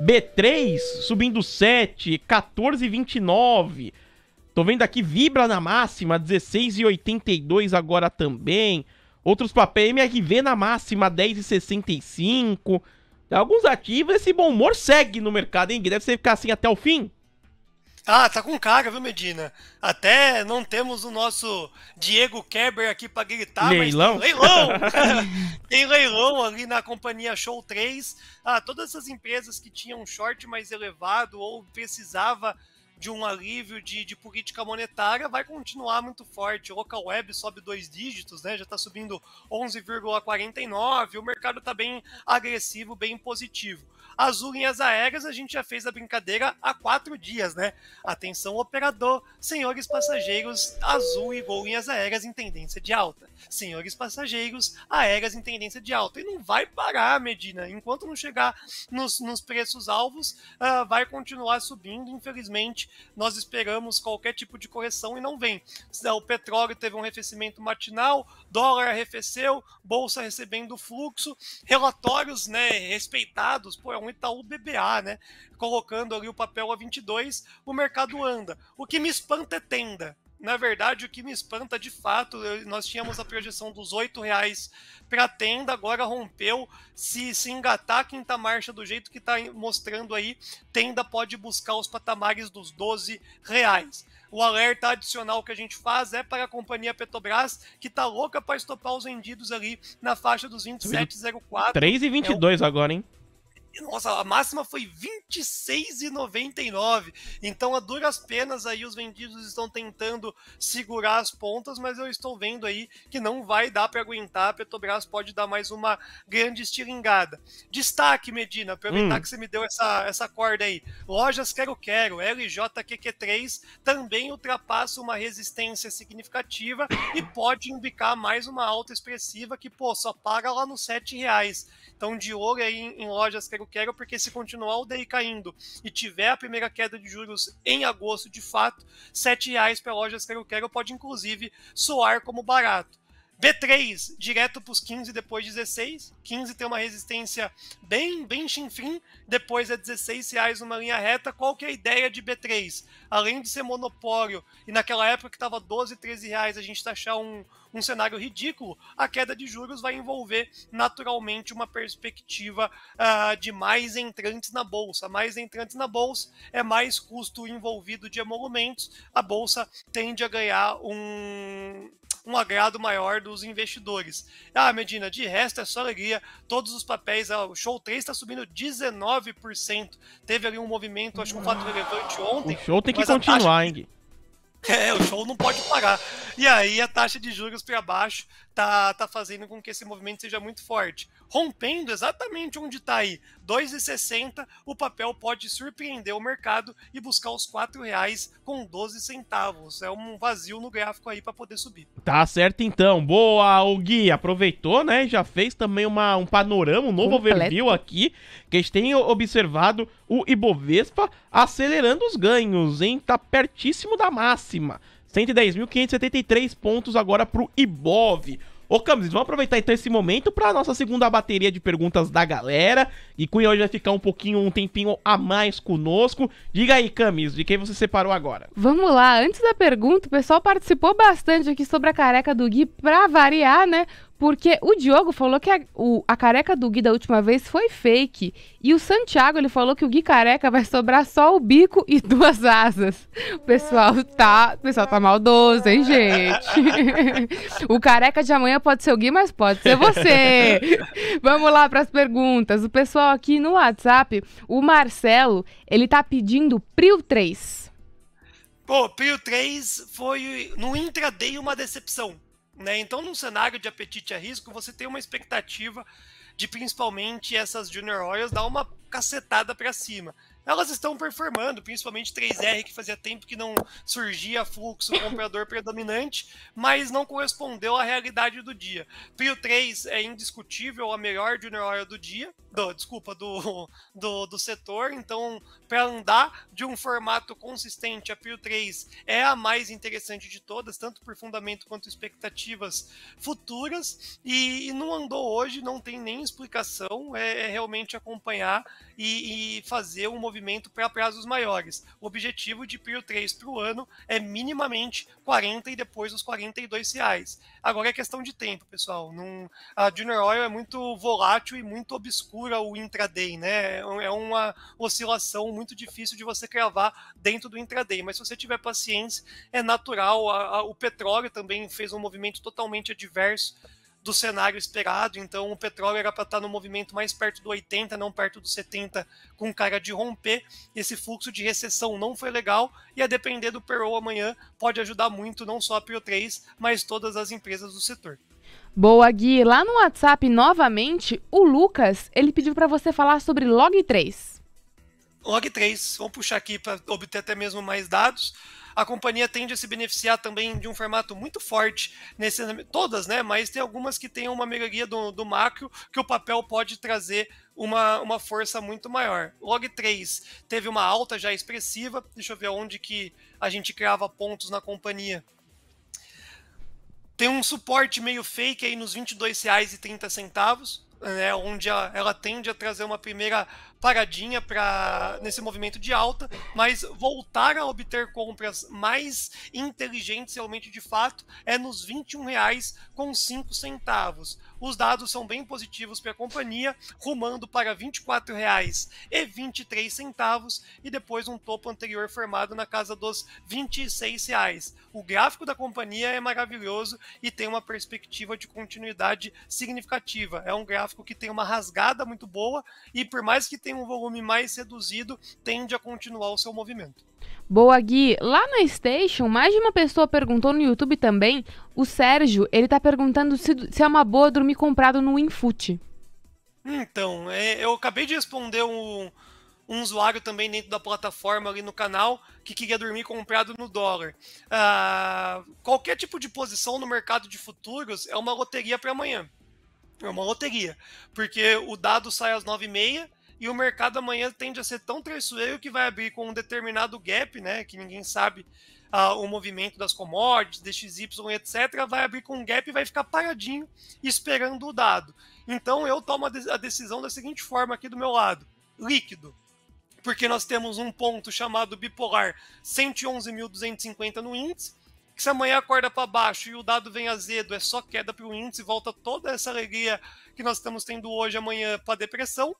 B3 subindo 7, 14,29. Tô vendo aqui Vibra na máxima, 16,82 agora também. Outros papéis, MRV na máxima, 10,65 alguns ativos, esse bom humor segue no mercado, hein, Deve ser ficar assim até o fim. Ah, tá com carga, viu, Medina? Até não temos o nosso Diego Keber aqui para gritar, leilão? mas tem leilão! tem leilão ali na companhia Show 3. Ah, todas essas empresas que tinham short mais elevado ou precisava de um alívio de, de política monetária vai continuar muito forte. O local web sobe dois dígitos, né? Já está subindo 11,49. O mercado está bem agressivo, bem positivo. Azul linhas aéreas, a gente já fez a brincadeira há quatro dias, né? Atenção, operador, senhores passageiros, azul e gol linhas aéreas em tendência de alta senhores passageiros, aéreas em tendência de alta. E não vai parar, Medina. Enquanto não chegar nos, nos preços alvos, uh, vai continuar subindo. Infelizmente, nós esperamos qualquer tipo de correção e não vem. Né, o petróleo teve um arrefecimento matinal, dólar arrefeceu, bolsa recebendo fluxo, relatórios né, respeitados, pô, é um Itaú BBA, né? Colocando ali o papel a 22, o mercado anda. O que me espanta é tenda. Na verdade, o que me espanta de fato, nós tínhamos a projeção dos R$ reais para tenda, agora rompeu. Se se engatar a quinta marcha do jeito que está mostrando aí, tenda pode buscar os patamares dos R$ reais. O alerta adicional que a gente faz é para a companhia Petrobras, que está louca para estopar os vendidos ali na faixa dos 27,04. 3,22 é o... agora, hein? nossa, a máxima foi 26,99. Então, a duras penas aí os vendidos estão tentando segurar as pontas, mas eu estou vendo aí que não vai dar para aguentar. A Petrobras pode dar mais uma grande estilingada. Destaque, Medina, aproveitar hum. que você me deu essa, essa corda aí. Lojas Quero Quero, LJQQ3, também ultrapassa uma resistência significativa e pode indicar mais uma alta expressiva que, pô, só paga lá nos R$ reais. Então, de olho aí em, em lojas Quero eu quero, porque se continuar o DI caindo e tiver a primeira queda de juros em agosto, de fato, R$ reais para lojas eu quero pode inclusive soar como barato. B3 direto para os 15 depois 16. 15 tem uma resistência bem bem chinfrim, depois é 16 reais uma linha reta. Qual que é a ideia de B3? Além de ser monopólio e naquela época que estava 12, 13 reais, a gente taxar tá um um cenário ridículo, a queda de juros vai envolver naturalmente uma perspectiva uh, de mais entrantes na bolsa. Mais entrantes na bolsa é mais custo envolvido de emolumentos, a bolsa tende a ganhar um, um agrado maior dos investidores. Ah, Medina, de resto é só alegria. Todos os papéis, ah, o show 3 está subindo 19%. Teve ali um movimento, acho que um fato relevante ontem. O show tem que continuar, hein? É, o show não pode parar. E aí a taxa de juros para baixo tá, tá fazendo com que esse movimento seja muito forte. Rompendo exatamente onde está aí 2,60 o papel pode surpreender o mercado e buscar os R$ reais com 12 centavos. É um vazio no gráfico aí para poder subir. Tá certo então. Boa, o Gui aproveitou, né? Já fez também uma, um panorama, um novo Completo. overview aqui, que a gente tem observado o Ibovespa acelerando os ganhos, hein? Tá pertíssimo da máxima. 110.573 pontos agora pro Ibov. Ô, Camis, vamos aproveitar então esse momento para nossa segunda bateria de perguntas da galera. E Cunha hoje vai ficar um pouquinho, um tempinho a mais conosco. Diga aí, Camis, de quem você separou agora? Vamos lá, antes da pergunta, o pessoal participou bastante aqui sobre a careca do Gui, pra variar, né? Porque o Diogo falou que a, o, a, careca do Gui da última vez foi fake. E o Santiago, ele falou que o Gui careca vai sobrar só o bico e duas asas. O pessoal tá, o pessoal tá maldoso, hein, gente? o careca de amanhã pode ser o Gui, mas pode ser você. Vamos lá para as perguntas. O pessoal aqui no WhatsApp, o Marcelo, ele tá pedindo Prio 3. Pô, Prio 3 foi no intraday uma decepção né? Então, num cenário de apetite a risco, você tem uma expectativa de principalmente essas Junior Royals dar uma cacetada para cima elas estão performando, principalmente 3R, que fazia tempo que não surgia fluxo comprador predominante, mas não correspondeu à realidade do dia. Prio 3 é indiscutível a melhor junior hora do dia, do, desculpa, do, do, do setor, então para andar de um formato consistente, a Prio 3 é a mais interessante de todas, tanto por fundamento quanto expectativas futuras, e, e não andou hoje, não tem nem explicação, é, é realmente acompanhar e, e fazer um movimento para prazos maiores. O objetivo de PRIO 3 para o ano é minimamente 40 e depois os 42 reais. Agora é questão de tempo, pessoal. a Junior Oil é muito volátil e muito obscura o intraday, né? É uma oscilação muito difícil de você cravar dentro do intraday. Mas se você tiver paciência, é natural. A, a, o petróleo também fez um movimento totalmente adverso do cenário esperado, então o petróleo era para estar tá no movimento mais perto do 80, não perto do 70, com cara de romper. Esse fluxo de recessão não foi legal e a depender do Perol amanhã pode ajudar muito não só a Pio 3, mas todas as empresas do setor. Boa, Gui. Lá no WhatsApp, novamente, o Lucas, ele pediu para você falar sobre Log3. Log3, vamos puxar aqui para obter até mesmo mais dados a companhia tende a se beneficiar também de um formato muito forte nesse todas, né? Mas tem algumas que têm uma melhoria do, do macro que o papel pode trazer uma, uma força muito maior. Log 3 teve uma alta já expressiva. Deixa eu ver onde que a gente criava pontos na companhia. Tem um suporte meio fake aí nos R$ 22,30, né, onde ela, ela tende a trazer uma primeira paradinha para nesse movimento de alta, mas voltar a obter compras mais inteligentes realmente de fato é nos R$ 21,05. Os dados são bem positivos para a companhia, rumando para R$ 24,23 e depois um topo anterior formado na casa dos R$ 26,00. O gráfico da companhia é maravilhoso e tem uma perspectiva de continuidade significativa. É um gráfico que tem uma rasgada muito boa e por mais que tenha um volume mais reduzido, tende a continuar o seu movimento. Boa, Gui. Lá na Station, mais de uma pessoa perguntou no YouTube também. O Sérgio, ele tá perguntando se, se é uma boa dormir comprado no Infute. É, então, é, eu acabei de responder um, um, usuário também dentro da plataforma ali no canal que queria dormir comprado no dólar. Ah, qualquer tipo de posição no mercado de futuros é uma loteria para amanhã. É uma loteria, porque o dado sai às 9h30, e o mercado amanhã tende a ser tão traiçoeiro que vai abrir com um determinado gap, né, que ninguém sabe ah, o movimento das commodities, DXY, etc., vai abrir com um gap e vai ficar paradinho esperando o dado. Então eu tomo a decisão da seguinte forma aqui do meu lado: líquido, porque nós temos um ponto chamado bipolar 111.250 no índice, que se amanhã acorda para baixo e o dado vem azedo, é só queda para o índice, volta toda essa alegria que nós estamos tendo hoje amanhã para depressão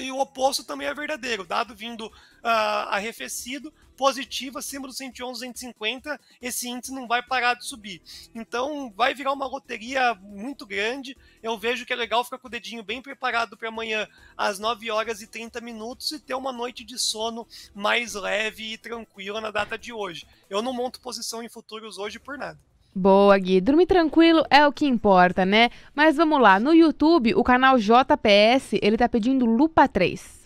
e, o oposto também é verdadeiro. Dado vindo uh, arrefecido, positivo, acima dos 111, 150, esse índice não vai parar de subir. Então, vai virar uma loteria muito grande. Eu vejo que é legal ficar com o dedinho bem preparado para amanhã às 9 horas e 30 minutos e ter uma noite de sono mais leve e tranquila na data de hoje. Eu não monto posição em futuros hoje por nada. Boa, Gui. Dormir tranquilo é o que importa, né? Mas vamos lá, no YouTube, o canal JPS, ele tá pedindo Lupa 3.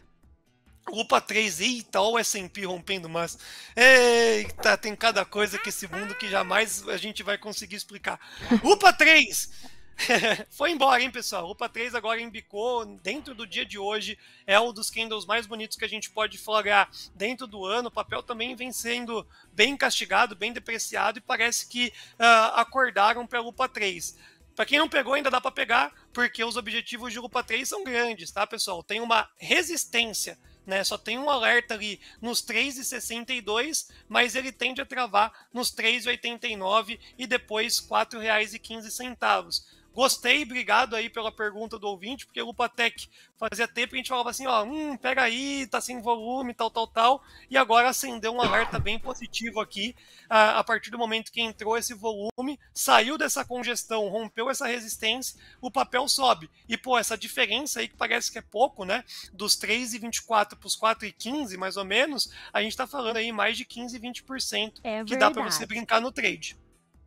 Lupa 3, eita, olha o S&P rompendo mas Eita, tem cada coisa que esse mundo que jamais a gente vai conseguir explicar. Lupa 3! Foi embora, hein, pessoal? Opa 3 agora embicou dentro do dia de hoje. É um dos candles mais bonitos que a gente pode flagrar dentro do ano. O papel também vem sendo bem castigado, bem depreciado e parece que uh, acordaram para Lupa 3. Para quem não pegou, ainda dá para pegar, porque os objetivos de Lupa 3 são grandes, tá, pessoal? Tem uma resistência né, só tem um alerta ali nos 3,62, mas ele tende a travar nos 3,89 e depois R$ 4,15. Gostei, obrigado aí pela pergunta do ouvinte, porque o Lupatec fazia tempo que a gente falava assim, ó, hum, pega aí, tá sem volume, tal, tal, tal, e agora acendeu um alerta bem positivo aqui, a, a partir do momento que entrou esse volume, saiu dessa congestão, rompeu essa resistência, o papel sobe. E, pô, essa diferença aí, que parece que é pouco, né, dos 3,24 pros 4,15, mais ou menos, a gente tá falando aí mais de 15, 20% é que dá para você brincar no trade.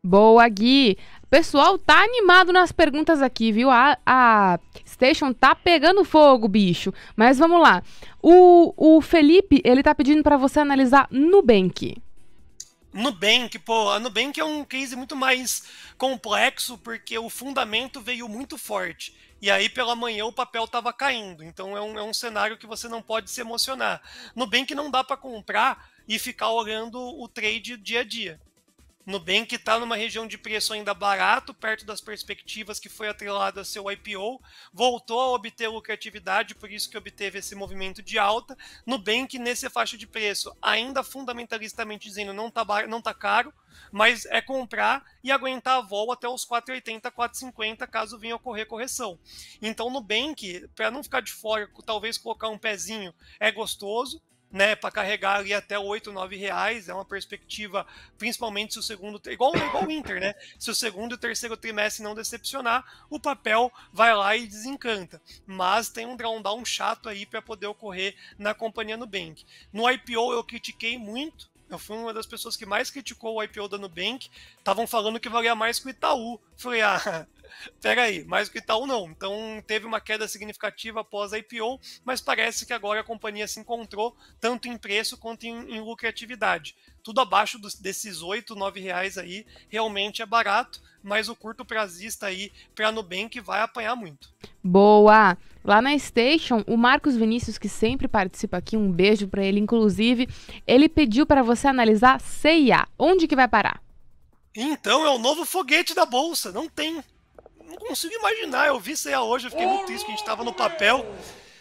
Boa, Gui. Pessoal, tá animado nas perguntas aqui, viu? A, a Station tá pegando fogo, bicho. Mas vamos lá. O, o Felipe, ele tá pedindo para você analisar Nubank. Nubank, pô, a Nubank é um case muito mais complexo porque o fundamento veio muito forte. E aí pela manhã o papel tava caindo. Então é um, é um cenário que você não pode se emocionar. Nubank não dá para comprar e ficar olhando o trade dia a dia. Nubank está numa região de preço ainda barato, perto das perspectivas que foi atrelado a seu IPO, voltou a obter lucratividade, por isso que obteve esse movimento de alta. Nubank, nessa faixa de preço, ainda fundamentalistamente dizendo não está não tá caro, mas é comprar e aguentar a vol até os 4,80, 4,50 caso venha ocorrer correção. Então, Nubank, para não ficar de fora, talvez colocar um pezinho é gostoso, né, para carregar ali até oito nove reais, é uma perspectiva, principalmente se o segundo, igual, igual o Inter, né, se o segundo e o terceiro trimestre não decepcionar, o papel vai lá e desencanta, mas tem um drawdown chato aí para poder ocorrer na companhia Nubank. No IPO eu critiquei muito, eu fui uma das pessoas que mais criticou o IPO da Nubank. Estavam falando que valia mais que o Itaú. Falei, ah, peraí, mais que o Itaú não. Então teve uma queda significativa após a IPO, mas parece que agora a companhia se encontrou, tanto em preço quanto em, em lucratividade. Tudo abaixo dos, desses R$ 8, reais aí realmente é barato mas o curto prazista aí pra Nubank vai apanhar muito. Boa! Lá na Station, o Marcos Vinícius, que sempre participa aqui, um beijo para ele, inclusive, ele pediu para você analisar CIA. Onde que vai parar? Então, é o novo foguete da bolsa, não tem. Não consigo imaginar. Eu vi CIA hoje, eu fiquei muito triste que a gente estava no papel.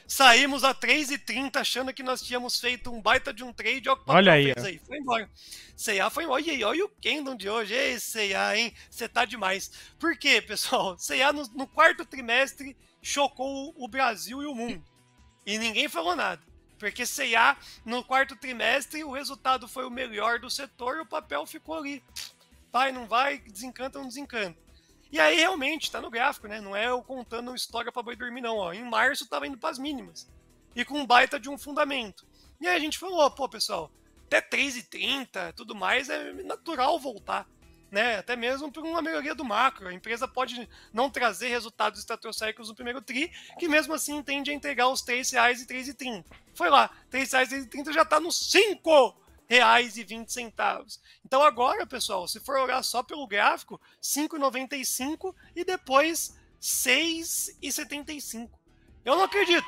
Saímos a 3,30 achando que nós tínhamos feito um baita de um trade. Olha, olha aí. aí. Foi embora. C&A foi embora. E aí, olha o Kendon de hoje. Ei, C&A, hein? Você tá demais. Por quê, pessoal? C&A no, no quarto trimestre chocou o Brasil e o mundo. E ninguém falou nada. Porque C&A, no quarto trimestre, o resultado foi o melhor do setor e o papel ficou ali. Vai, não vai, desencanta, não desencanta. E aí realmente, tá no gráfico, né? Não é eu contando história para boi dormir, não. Ó. Em março tava indo pras mínimas. E com um baita de um fundamento. E aí a gente falou, pô, pessoal, até 3,30 tudo mais é natural voltar. Né? Até mesmo por uma melhoria do macro. A empresa pode não trazer resultados estratosféricos no primeiro TRI, que mesmo assim tende a entregar os R$ e 3,30. Foi lá, R$ 3,00 e 3,30 já está no 5! reais e 20 centavos. Então agora, pessoal, se for olhar só pelo gráfico, 5,95 e depois 6,75. Eu não acredito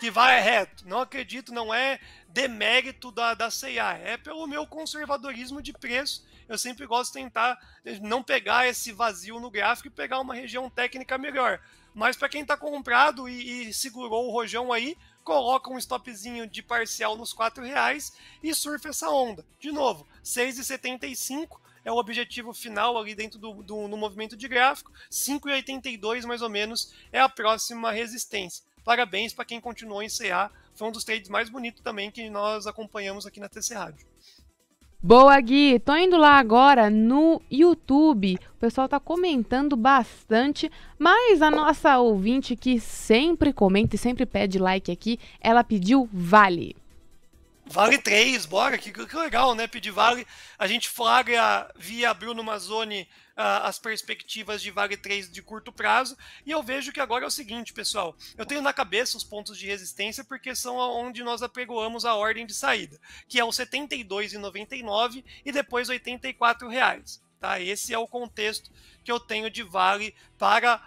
que vai reto. Não acredito, não é demérito da, da CIA, é pelo meu conservadorismo de preço. Eu sempre gosto de tentar não pegar esse vazio no gráfico e pegar uma região técnica melhor. Mas para quem está comprado e, e segurou o rojão aí, coloca um stopzinho de parcial nos R$ reais e surfa essa onda. De novo, 6,75 é o objetivo final ali dentro do, do no movimento de gráfico, 5,82 mais ou menos é a próxima resistência. Parabéns para quem continuou em CA, foi um dos trades mais bonitos também que nós acompanhamos aqui na TC Rádio. Boa, Gui. Tô indo lá agora no YouTube. O pessoal tá comentando bastante, mas a nossa ouvinte que sempre comenta e sempre pede like aqui, ela pediu vale. Vale 3, bora, que, que legal, né? Pedir vale. A gente flagra via Bruno Mazzoni ah, as perspectivas de Vale 3 de curto prazo. E eu vejo que agora é o seguinte, pessoal: eu tenho na cabeça os pontos de resistência porque são onde nós apregoamos a ordem de saída, que é o 72,99 e depois R$ 84,00. Tá? Esse é o contexto que eu tenho de Vale para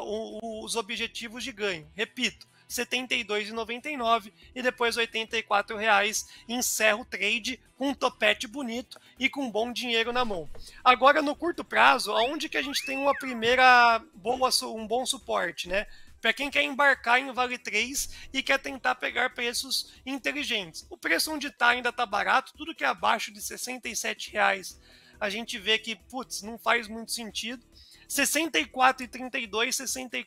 uh, os objetivos de ganho. Repito, R$ 72,99 e depois R$ 84,00. Encerra o trade com um topete bonito e com bom dinheiro na mão. Agora, no curto prazo, aonde que a gente tem uma primeira boa, um bom suporte, né? para quem quer embarcar em Vale 3 e quer tentar pegar preços inteligentes. O preço onde está ainda está barato, tudo que é abaixo de R$ reais a gente vê que, putz, não faz muito sentido. 64,32,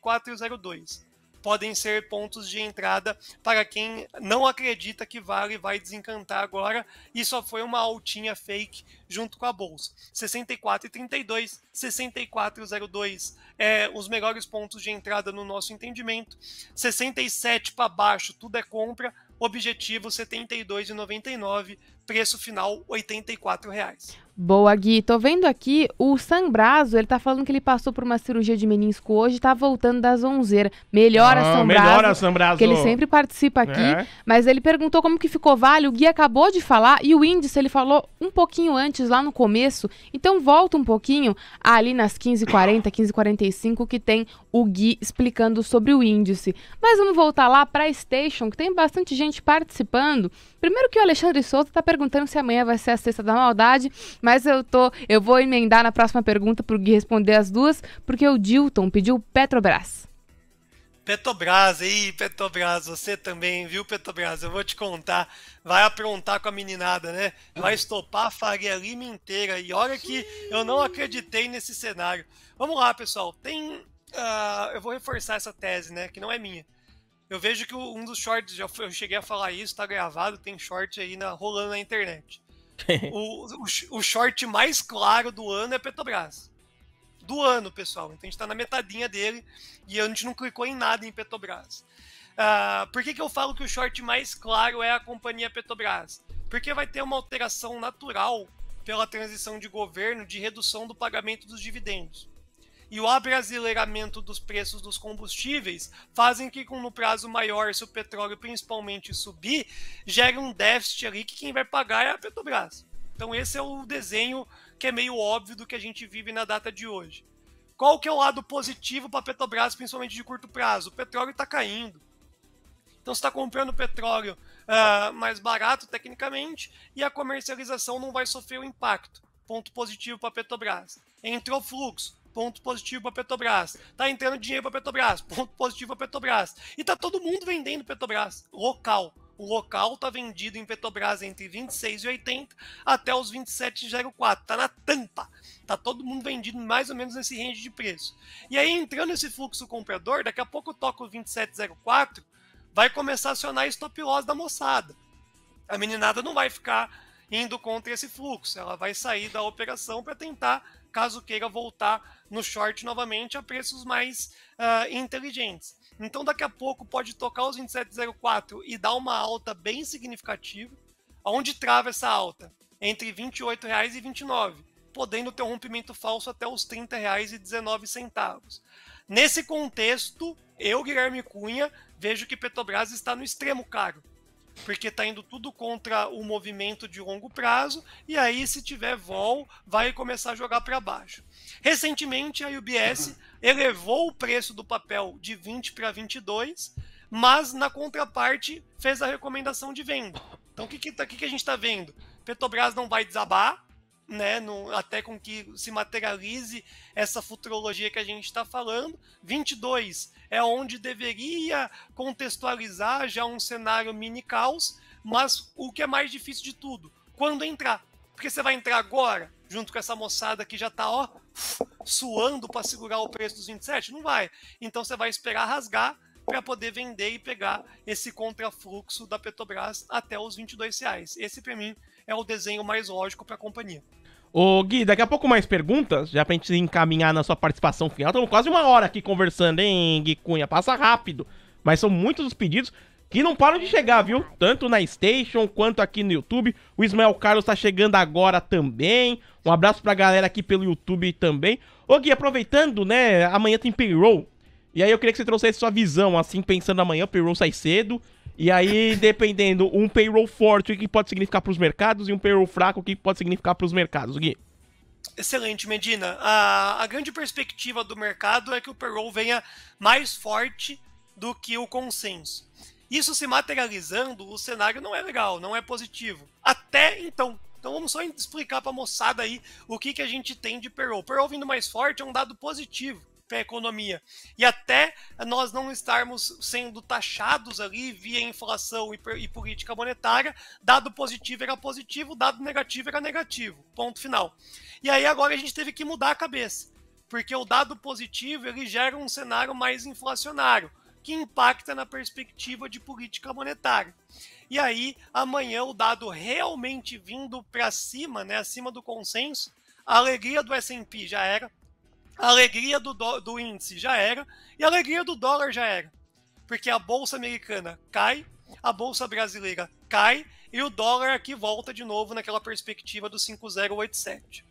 64,02 podem ser pontos de entrada para quem não acredita que Vale vai desencantar agora e só foi uma altinha fake junto com a bolsa. 64,32, 64,02 é os melhores pontos de entrada no nosso entendimento. 67 para baixo, tudo é compra. Objetivo 72,99, preço final R$ reais. Boa, Gui. Tô vendo aqui o Brazo ele tá falando que ele passou por uma cirurgia de menisco hoje e tá voltando da zonzeira. Melhora, ah, Sambraso. Melhora, Sambraso. Que ele sempre participa aqui. É. Mas ele perguntou como que ficou vale. O Gui acabou de falar e o índice ele falou um pouquinho antes, lá no começo. Então volta um pouquinho ali nas 15h40, 15h45, que tem o Gui explicando sobre o índice. Mas vamos voltar lá pra Station, que tem bastante gente participando. Primeiro que o Alexandre Souza tá perguntando perguntando se amanhã vai ser a sexta da maldade, mas eu tô, eu vou emendar na próxima pergunta pro Gui responder as duas, porque o Dilton pediu Petrobras. Petrobras, aí, Petrobras, você também, viu, Petrobras? Eu vou te contar. Vai aprontar com a meninada, né? Vai estopar a Faria Lima inteira. E olha que eu não acreditei nesse cenário. Vamos lá, pessoal. Tem. Uh, eu vou reforçar essa tese, né? Que não é minha. Eu vejo que um dos shorts, já eu cheguei a falar isso, tá gravado, tem short aí na, rolando na internet. o, o, o, short mais claro do ano é Petrobras. Do ano, pessoal. Então a gente tá na metadinha dele e a gente não clicou em nada em Petrobras. Uh, por que, que eu falo que o short mais claro é a companhia Petrobras? Porque vai ter uma alteração natural pela transição de governo de redução do pagamento dos dividendos e o abrasileiramento dos preços dos combustíveis fazem que, com no prazo maior, se o petróleo principalmente subir, gere um déficit ali que quem vai pagar é a Petrobras. Então esse é o desenho que é meio óbvio do que a gente vive na data de hoje. Qual que é o lado positivo para a Petrobras, principalmente de curto prazo? O petróleo está caindo. Então você está comprando petróleo uh, mais barato, tecnicamente, e a comercialização não vai sofrer o impacto. Ponto positivo para a Petrobras. Entrou fluxo ponto positivo para Petrobras. Tá entrando dinheiro para Petrobras, ponto positivo para Petrobras. E tá todo mundo vendendo Petrobras local. O local tá vendido em Petrobras entre 26 e 80 até os 27,04. Tá na tampa. Tá todo mundo vendido mais ou menos nesse range de preço. E aí entrando nesse fluxo comprador, daqui a pouco toca o 27,04, vai começar a acionar stop loss da moçada. A meninada não vai ficar indo contra esse fluxo, ela vai sair da operação para tentar caso queira voltar no short novamente a preços mais uh, inteligentes. Então, daqui a pouco pode tocar os 27,04 e dar uma alta bem significativa. Aonde trava essa alta? Entre R$ 28,00 e R$ 29,00, podendo ter um rompimento falso até os R$ 30,19. Nesse contexto, eu, Guilherme Cunha, vejo que Petrobras está no extremo caro porque está indo tudo contra o movimento de longo prazo, e aí se tiver vol, vai começar a jogar para baixo. Recentemente, a UBS elevou o preço do papel de 20 para 22, mas na contraparte fez a recomendação de venda. Então o que, que, tá, que, que a gente está vendo? Petrobras não vai desabar, né, no, até com que se materialize essa futurologia que a gente está falando. 22 é onde deveria contextualizar já um cenário mini caos, mas o que é mais difícil de tudo, quando entrar. Porque você vai entrar agora, junto com essa moçada que já está ó, suando para segurar o preço dos 27? Não vai. Então você vai esperar rasgar para poder vender e pegar esse contrafluxo da Petrobras até os 22 reais. Esse para mim é o desenho mais lógico para a companhia. Ô Gui, daqui a pouco mais perguntas, já pra gente encaminhar na sua participação final. Estamos quase uma hora aqui conversando, hein, Gui Cunha? Passa rápido. Mas são muitos os pedidos que não param de chegar, viu? Tanto na Station quanto aqui no YouTube. O Ismael Carlos tá chegando agora também. Um abraço pra galera aqui pelo YouTube também. Ô Gui, aproveitando, né? Amanhã tem payroll. E aí eu queria que você trouxesse sua visão, assim, pensando amanhã, o payroll sai cedo. E aí, dependendo, um payroll forte, o que pode significar para os mercados, e um payroll fraco, o que pode significar para os mercados, Gui? Excelente, Medina. A, a grande perspectiva do mercado é que o payroll venha mais forte do que o consenso. Isso se materializando, o cenário não é legal, não é positivo. Até então. Então vamos só explicar para a moçada aí o que, que a gente tem de payroll. Payroll vindo mais forte é um dado positivo para a economia. E até nós não estarmos sendo taxados ali via inflação e, e política monetária, dado positivo era positivo, dado negativo era negativo. Ponto final. E aí agora a gente teve que mudar a cabeça, porque o dado positivo ele gera um cenário mais inflacionário que impacta na perspectiva de política monetária. E aí, amanhã, o dado realmente vindo para cima, né, acima do consenso, a alegria do SP já era, a alegria do, do, do índice já era e a alegria do dólar já era. Porque a bolsa americana cai, a bolsa brasileira cai e o dólar aqui volta de novo naquela perspectiva do 5087.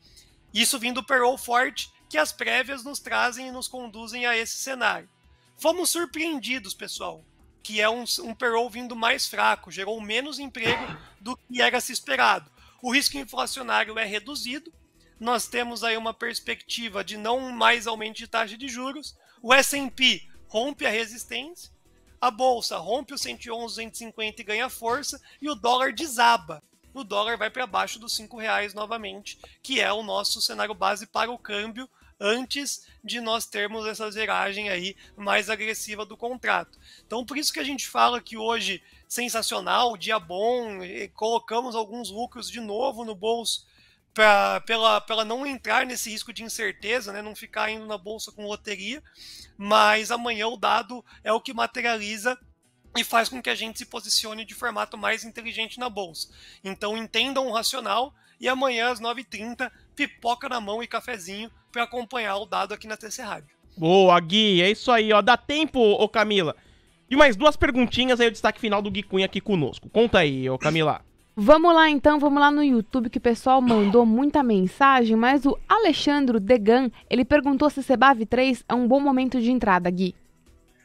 Isso vindo do ou forte que as prévias nos trazem e nos conduzem a esse cenário. Fomos surpreendidos, pessoal, que é um, um payroll vindo mais fraco, gerou menos emprego do que era se esperado. O risco inflacionário é reduzido, nós temos aí uma perspectiva de não mais aumento de taxa de juros. O S&P rompe a resistência, a bolsa rompe os 111, 250 e ganha força e o dólar desaba. O dólar vai para baixo dos cinco reais novamente, que é o nosso cenário base para o câmbio antes de nós termos essa zeragem aí mais agressiva do contrato. Então, por isso que a gente fala que hoje sensacional, dia bom, colocamos alguns lucros de novo no bolso pra, pela, pela não entrar nesse risco de incerteza, né, não ficar indo na bolsa com loteria, mas amanhã o dado é o que materializa e faz com que a gente se posicione de formato mais inteligente na bolsa. Então entendam o racional e amanhã às 9h30, pipoca na mão e cafezinho para acompanhar o dado aqui na TC Rádio. Boa, Gui, é isso aí, ó. Dá tempo, ô Camila. E mais duas perguntinhas aí, o destaque final do Gui Cunha aqui conosco. Conta aí, ô Camila. Vamos lá então, vamos lá no YouTube que o pessoal mandou muita mensagem, mas o Alexandre Degan, ele perguntou se Sebave 3 é um bom momento de entrada, Gui.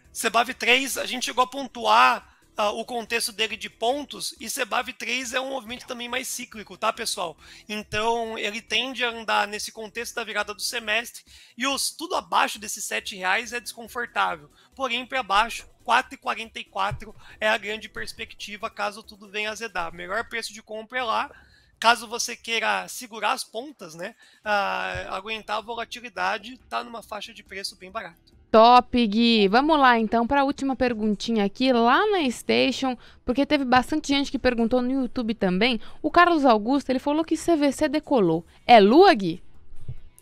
Sebave 3, a gente chegou a pontuar uh, o contexto dele de pontos, e Sebave 3 é um movimento também mais cíclico, tá, pessoal? Então, ele tende a andar nesse contexto da virada do semestre, e os tudo abaixo desses R$ reais é desconfortável. Porém, para baixo, 4,44 é a grande perspectiva caso tudo venha a azedar. Melhor preço de compra é lá. Caso você queira segurar as pontas, né? Ah, aguentar a volatilidade, tá numa faixa de preço bem barato. Top, Gui. Vamos lá então para a última perguntinha aqui lá na Station, porque teve bastante gente que perguntou no YouTube também. O Carlos Augusto, ele falou que CVC decolou. É lua, Gui?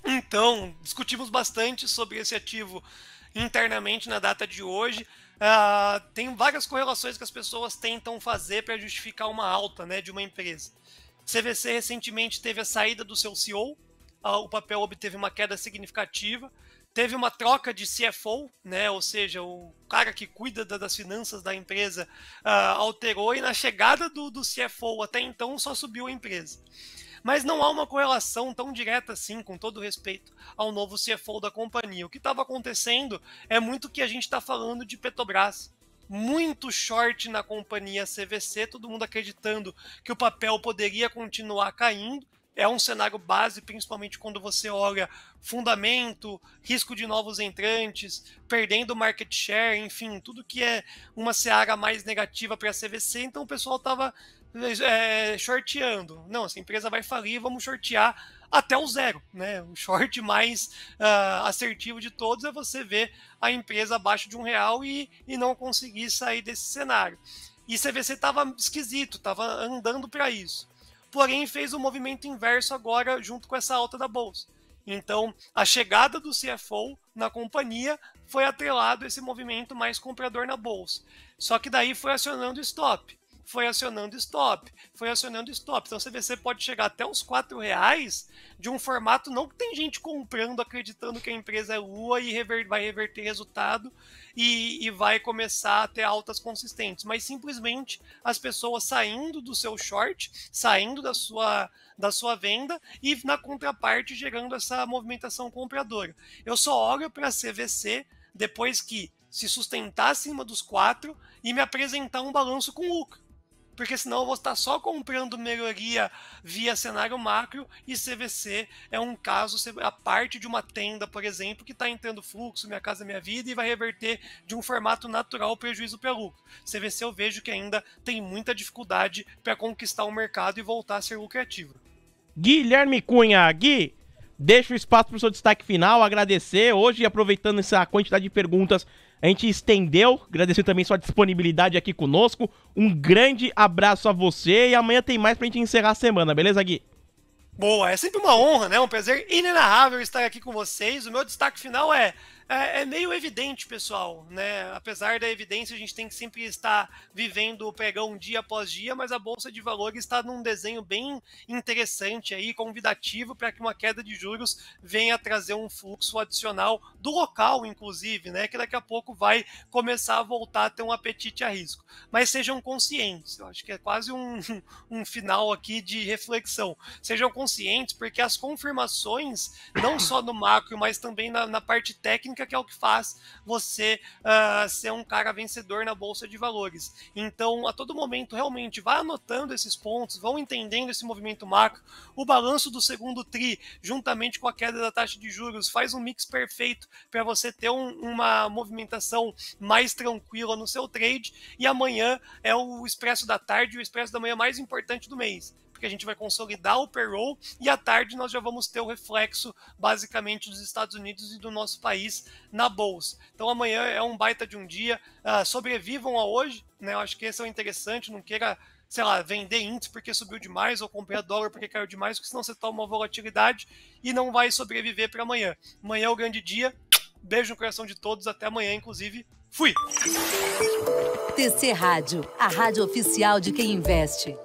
Então, discutimos bastante sobre esse ativo internamente na data de hoje. Uh, tem várias correlações que as pessoas tentam fazer para justificar uma alta né, de uma empresa. CVC recentemente teve a saída do seu CEO, uh, o papel obteve uma queda significativa, teve uma troca de CFO, né, ou seja, o cara que cuida da, das finanças da empresa uh, alterou e na chegada do, do CFO até então só subiu a empresa mas não há uma correlação tão direta assim, com todo respeito ao novo CFO da companhia. O que estava acontecendo é muito que a gente está falando de Petrobras. Muito short na companhia CVC, todo mundo acreditando que o papel poderia continuar caindo. É um cenário base, principalmente quando você olha fundamento, risco de novos entrantes, perdendo market share, enfim, tudo que é uma seara mais negativa para a CVC. Então o pessoal estava é, shorteando. Não, essa empresa vai falir, vamos shortear até o zero. Né? O short mais uh, assertivo de todos é você ver a empresa abaixo de um real e, e não conseguir sair desse cenário. E CVC estava esquisito, estava andando para isso. Porém, fez o um movimento inverso agora junto com essa alta da bolsa. Então, a chegada do CFO na companhia foi atrelado a esse movimento mais comprador na bolsa. Só que daí foi acionando stop foi acionando stop, foi acionando stop. Então, o CVC pode chegar até os quatro reais de um formato não que tem gente comprando, acreditando que a empresa é lua e rever, vai reverter resultado e, e vai começar a ter altas consistentes, mas simplesmente as pessoas saindo do seu short, saindo da sua da sua venda e na contraparte gerando essa movimentação compradora. Eu só olho para a CVC depois que se sustentar acima dos quatro e me apresentar um balanço com lucro porque senão eu vou estar só comprando melhoria via cenário macro e CVC é um caso a parte de uma tenda, por exemplo, que está entrando fluxo, minha casa, é minha vida, e vai reverter de um formato natural prejuízo para lucro. CVC eu vejo que ainda tem muita dificuldade para conquistar o mercado e voltar a ser lucrativo. Guilherme Cunha, Gui, deixa o espaço para o seu destaque final, agradecer hoje, aproveitando essa quantidade de perguntas a gente estendeu, agradecer também sua disponibilidade aqui conosco. Um grande abraço a você e amanhã tem mais pra gente encerrar a semana, beleza, Gui? Boa, é sempre uma honra, né? Um prazer inenarrável estar aqui com vocês. O meu destaque final é é, é, meio evidente, pessoal, né? Apesar da evidência, a gente tem que sempre estar vivendo o pregão dia após dia, mas a Bolsa de Valores está num desenho bem interessante aí, convidativo para que uma queda de juros venha trazer um fluxo adicional do local, inclusive, né? Que daqui a pouco vai começar a voltar a ter um apetite a risco. Mas sejam conscientes, eu acho que é quase um, um final aqui de reflexão. Sejam conscientes, porque as confirmações, não só no macro, mas também na, na parte técnica, técnica, que é o que faz você uh, ser um cara vencedor na bolsa de valores. Então, a todo momento, realmente, vá anotando esses pontos, vão entendendo esse movimento macro. O balanço do segundo TRI, juntamente com a queda da taxa de juros, faz um mix perfeito para você ter um, uma movimentação mais tranquila no seu trade. E amanhã é o expresso da tarde e o expresso da manhã mais importante do mês porque a gente vai consolidar o payroll e à tarde nós já vamos ter o reflexo basicamente dos Estados Unidos e do nosso país na bolsa. Então amanhã é um baita de um dia. Uh, sobrevivam a hoje, né? Eu acho que esse é o interessante, não queira sei lá, vender índice porque subiu demais ou comprar dólar porque caiu demais, porque senão você toma uma volatilidade e não vai sobreviver para amanhã. Amanhã é o grande dia. Beijo no coração de todos, até amanhã, inclusive. Fui! TC Rádio, a rádio oficial de quem investe.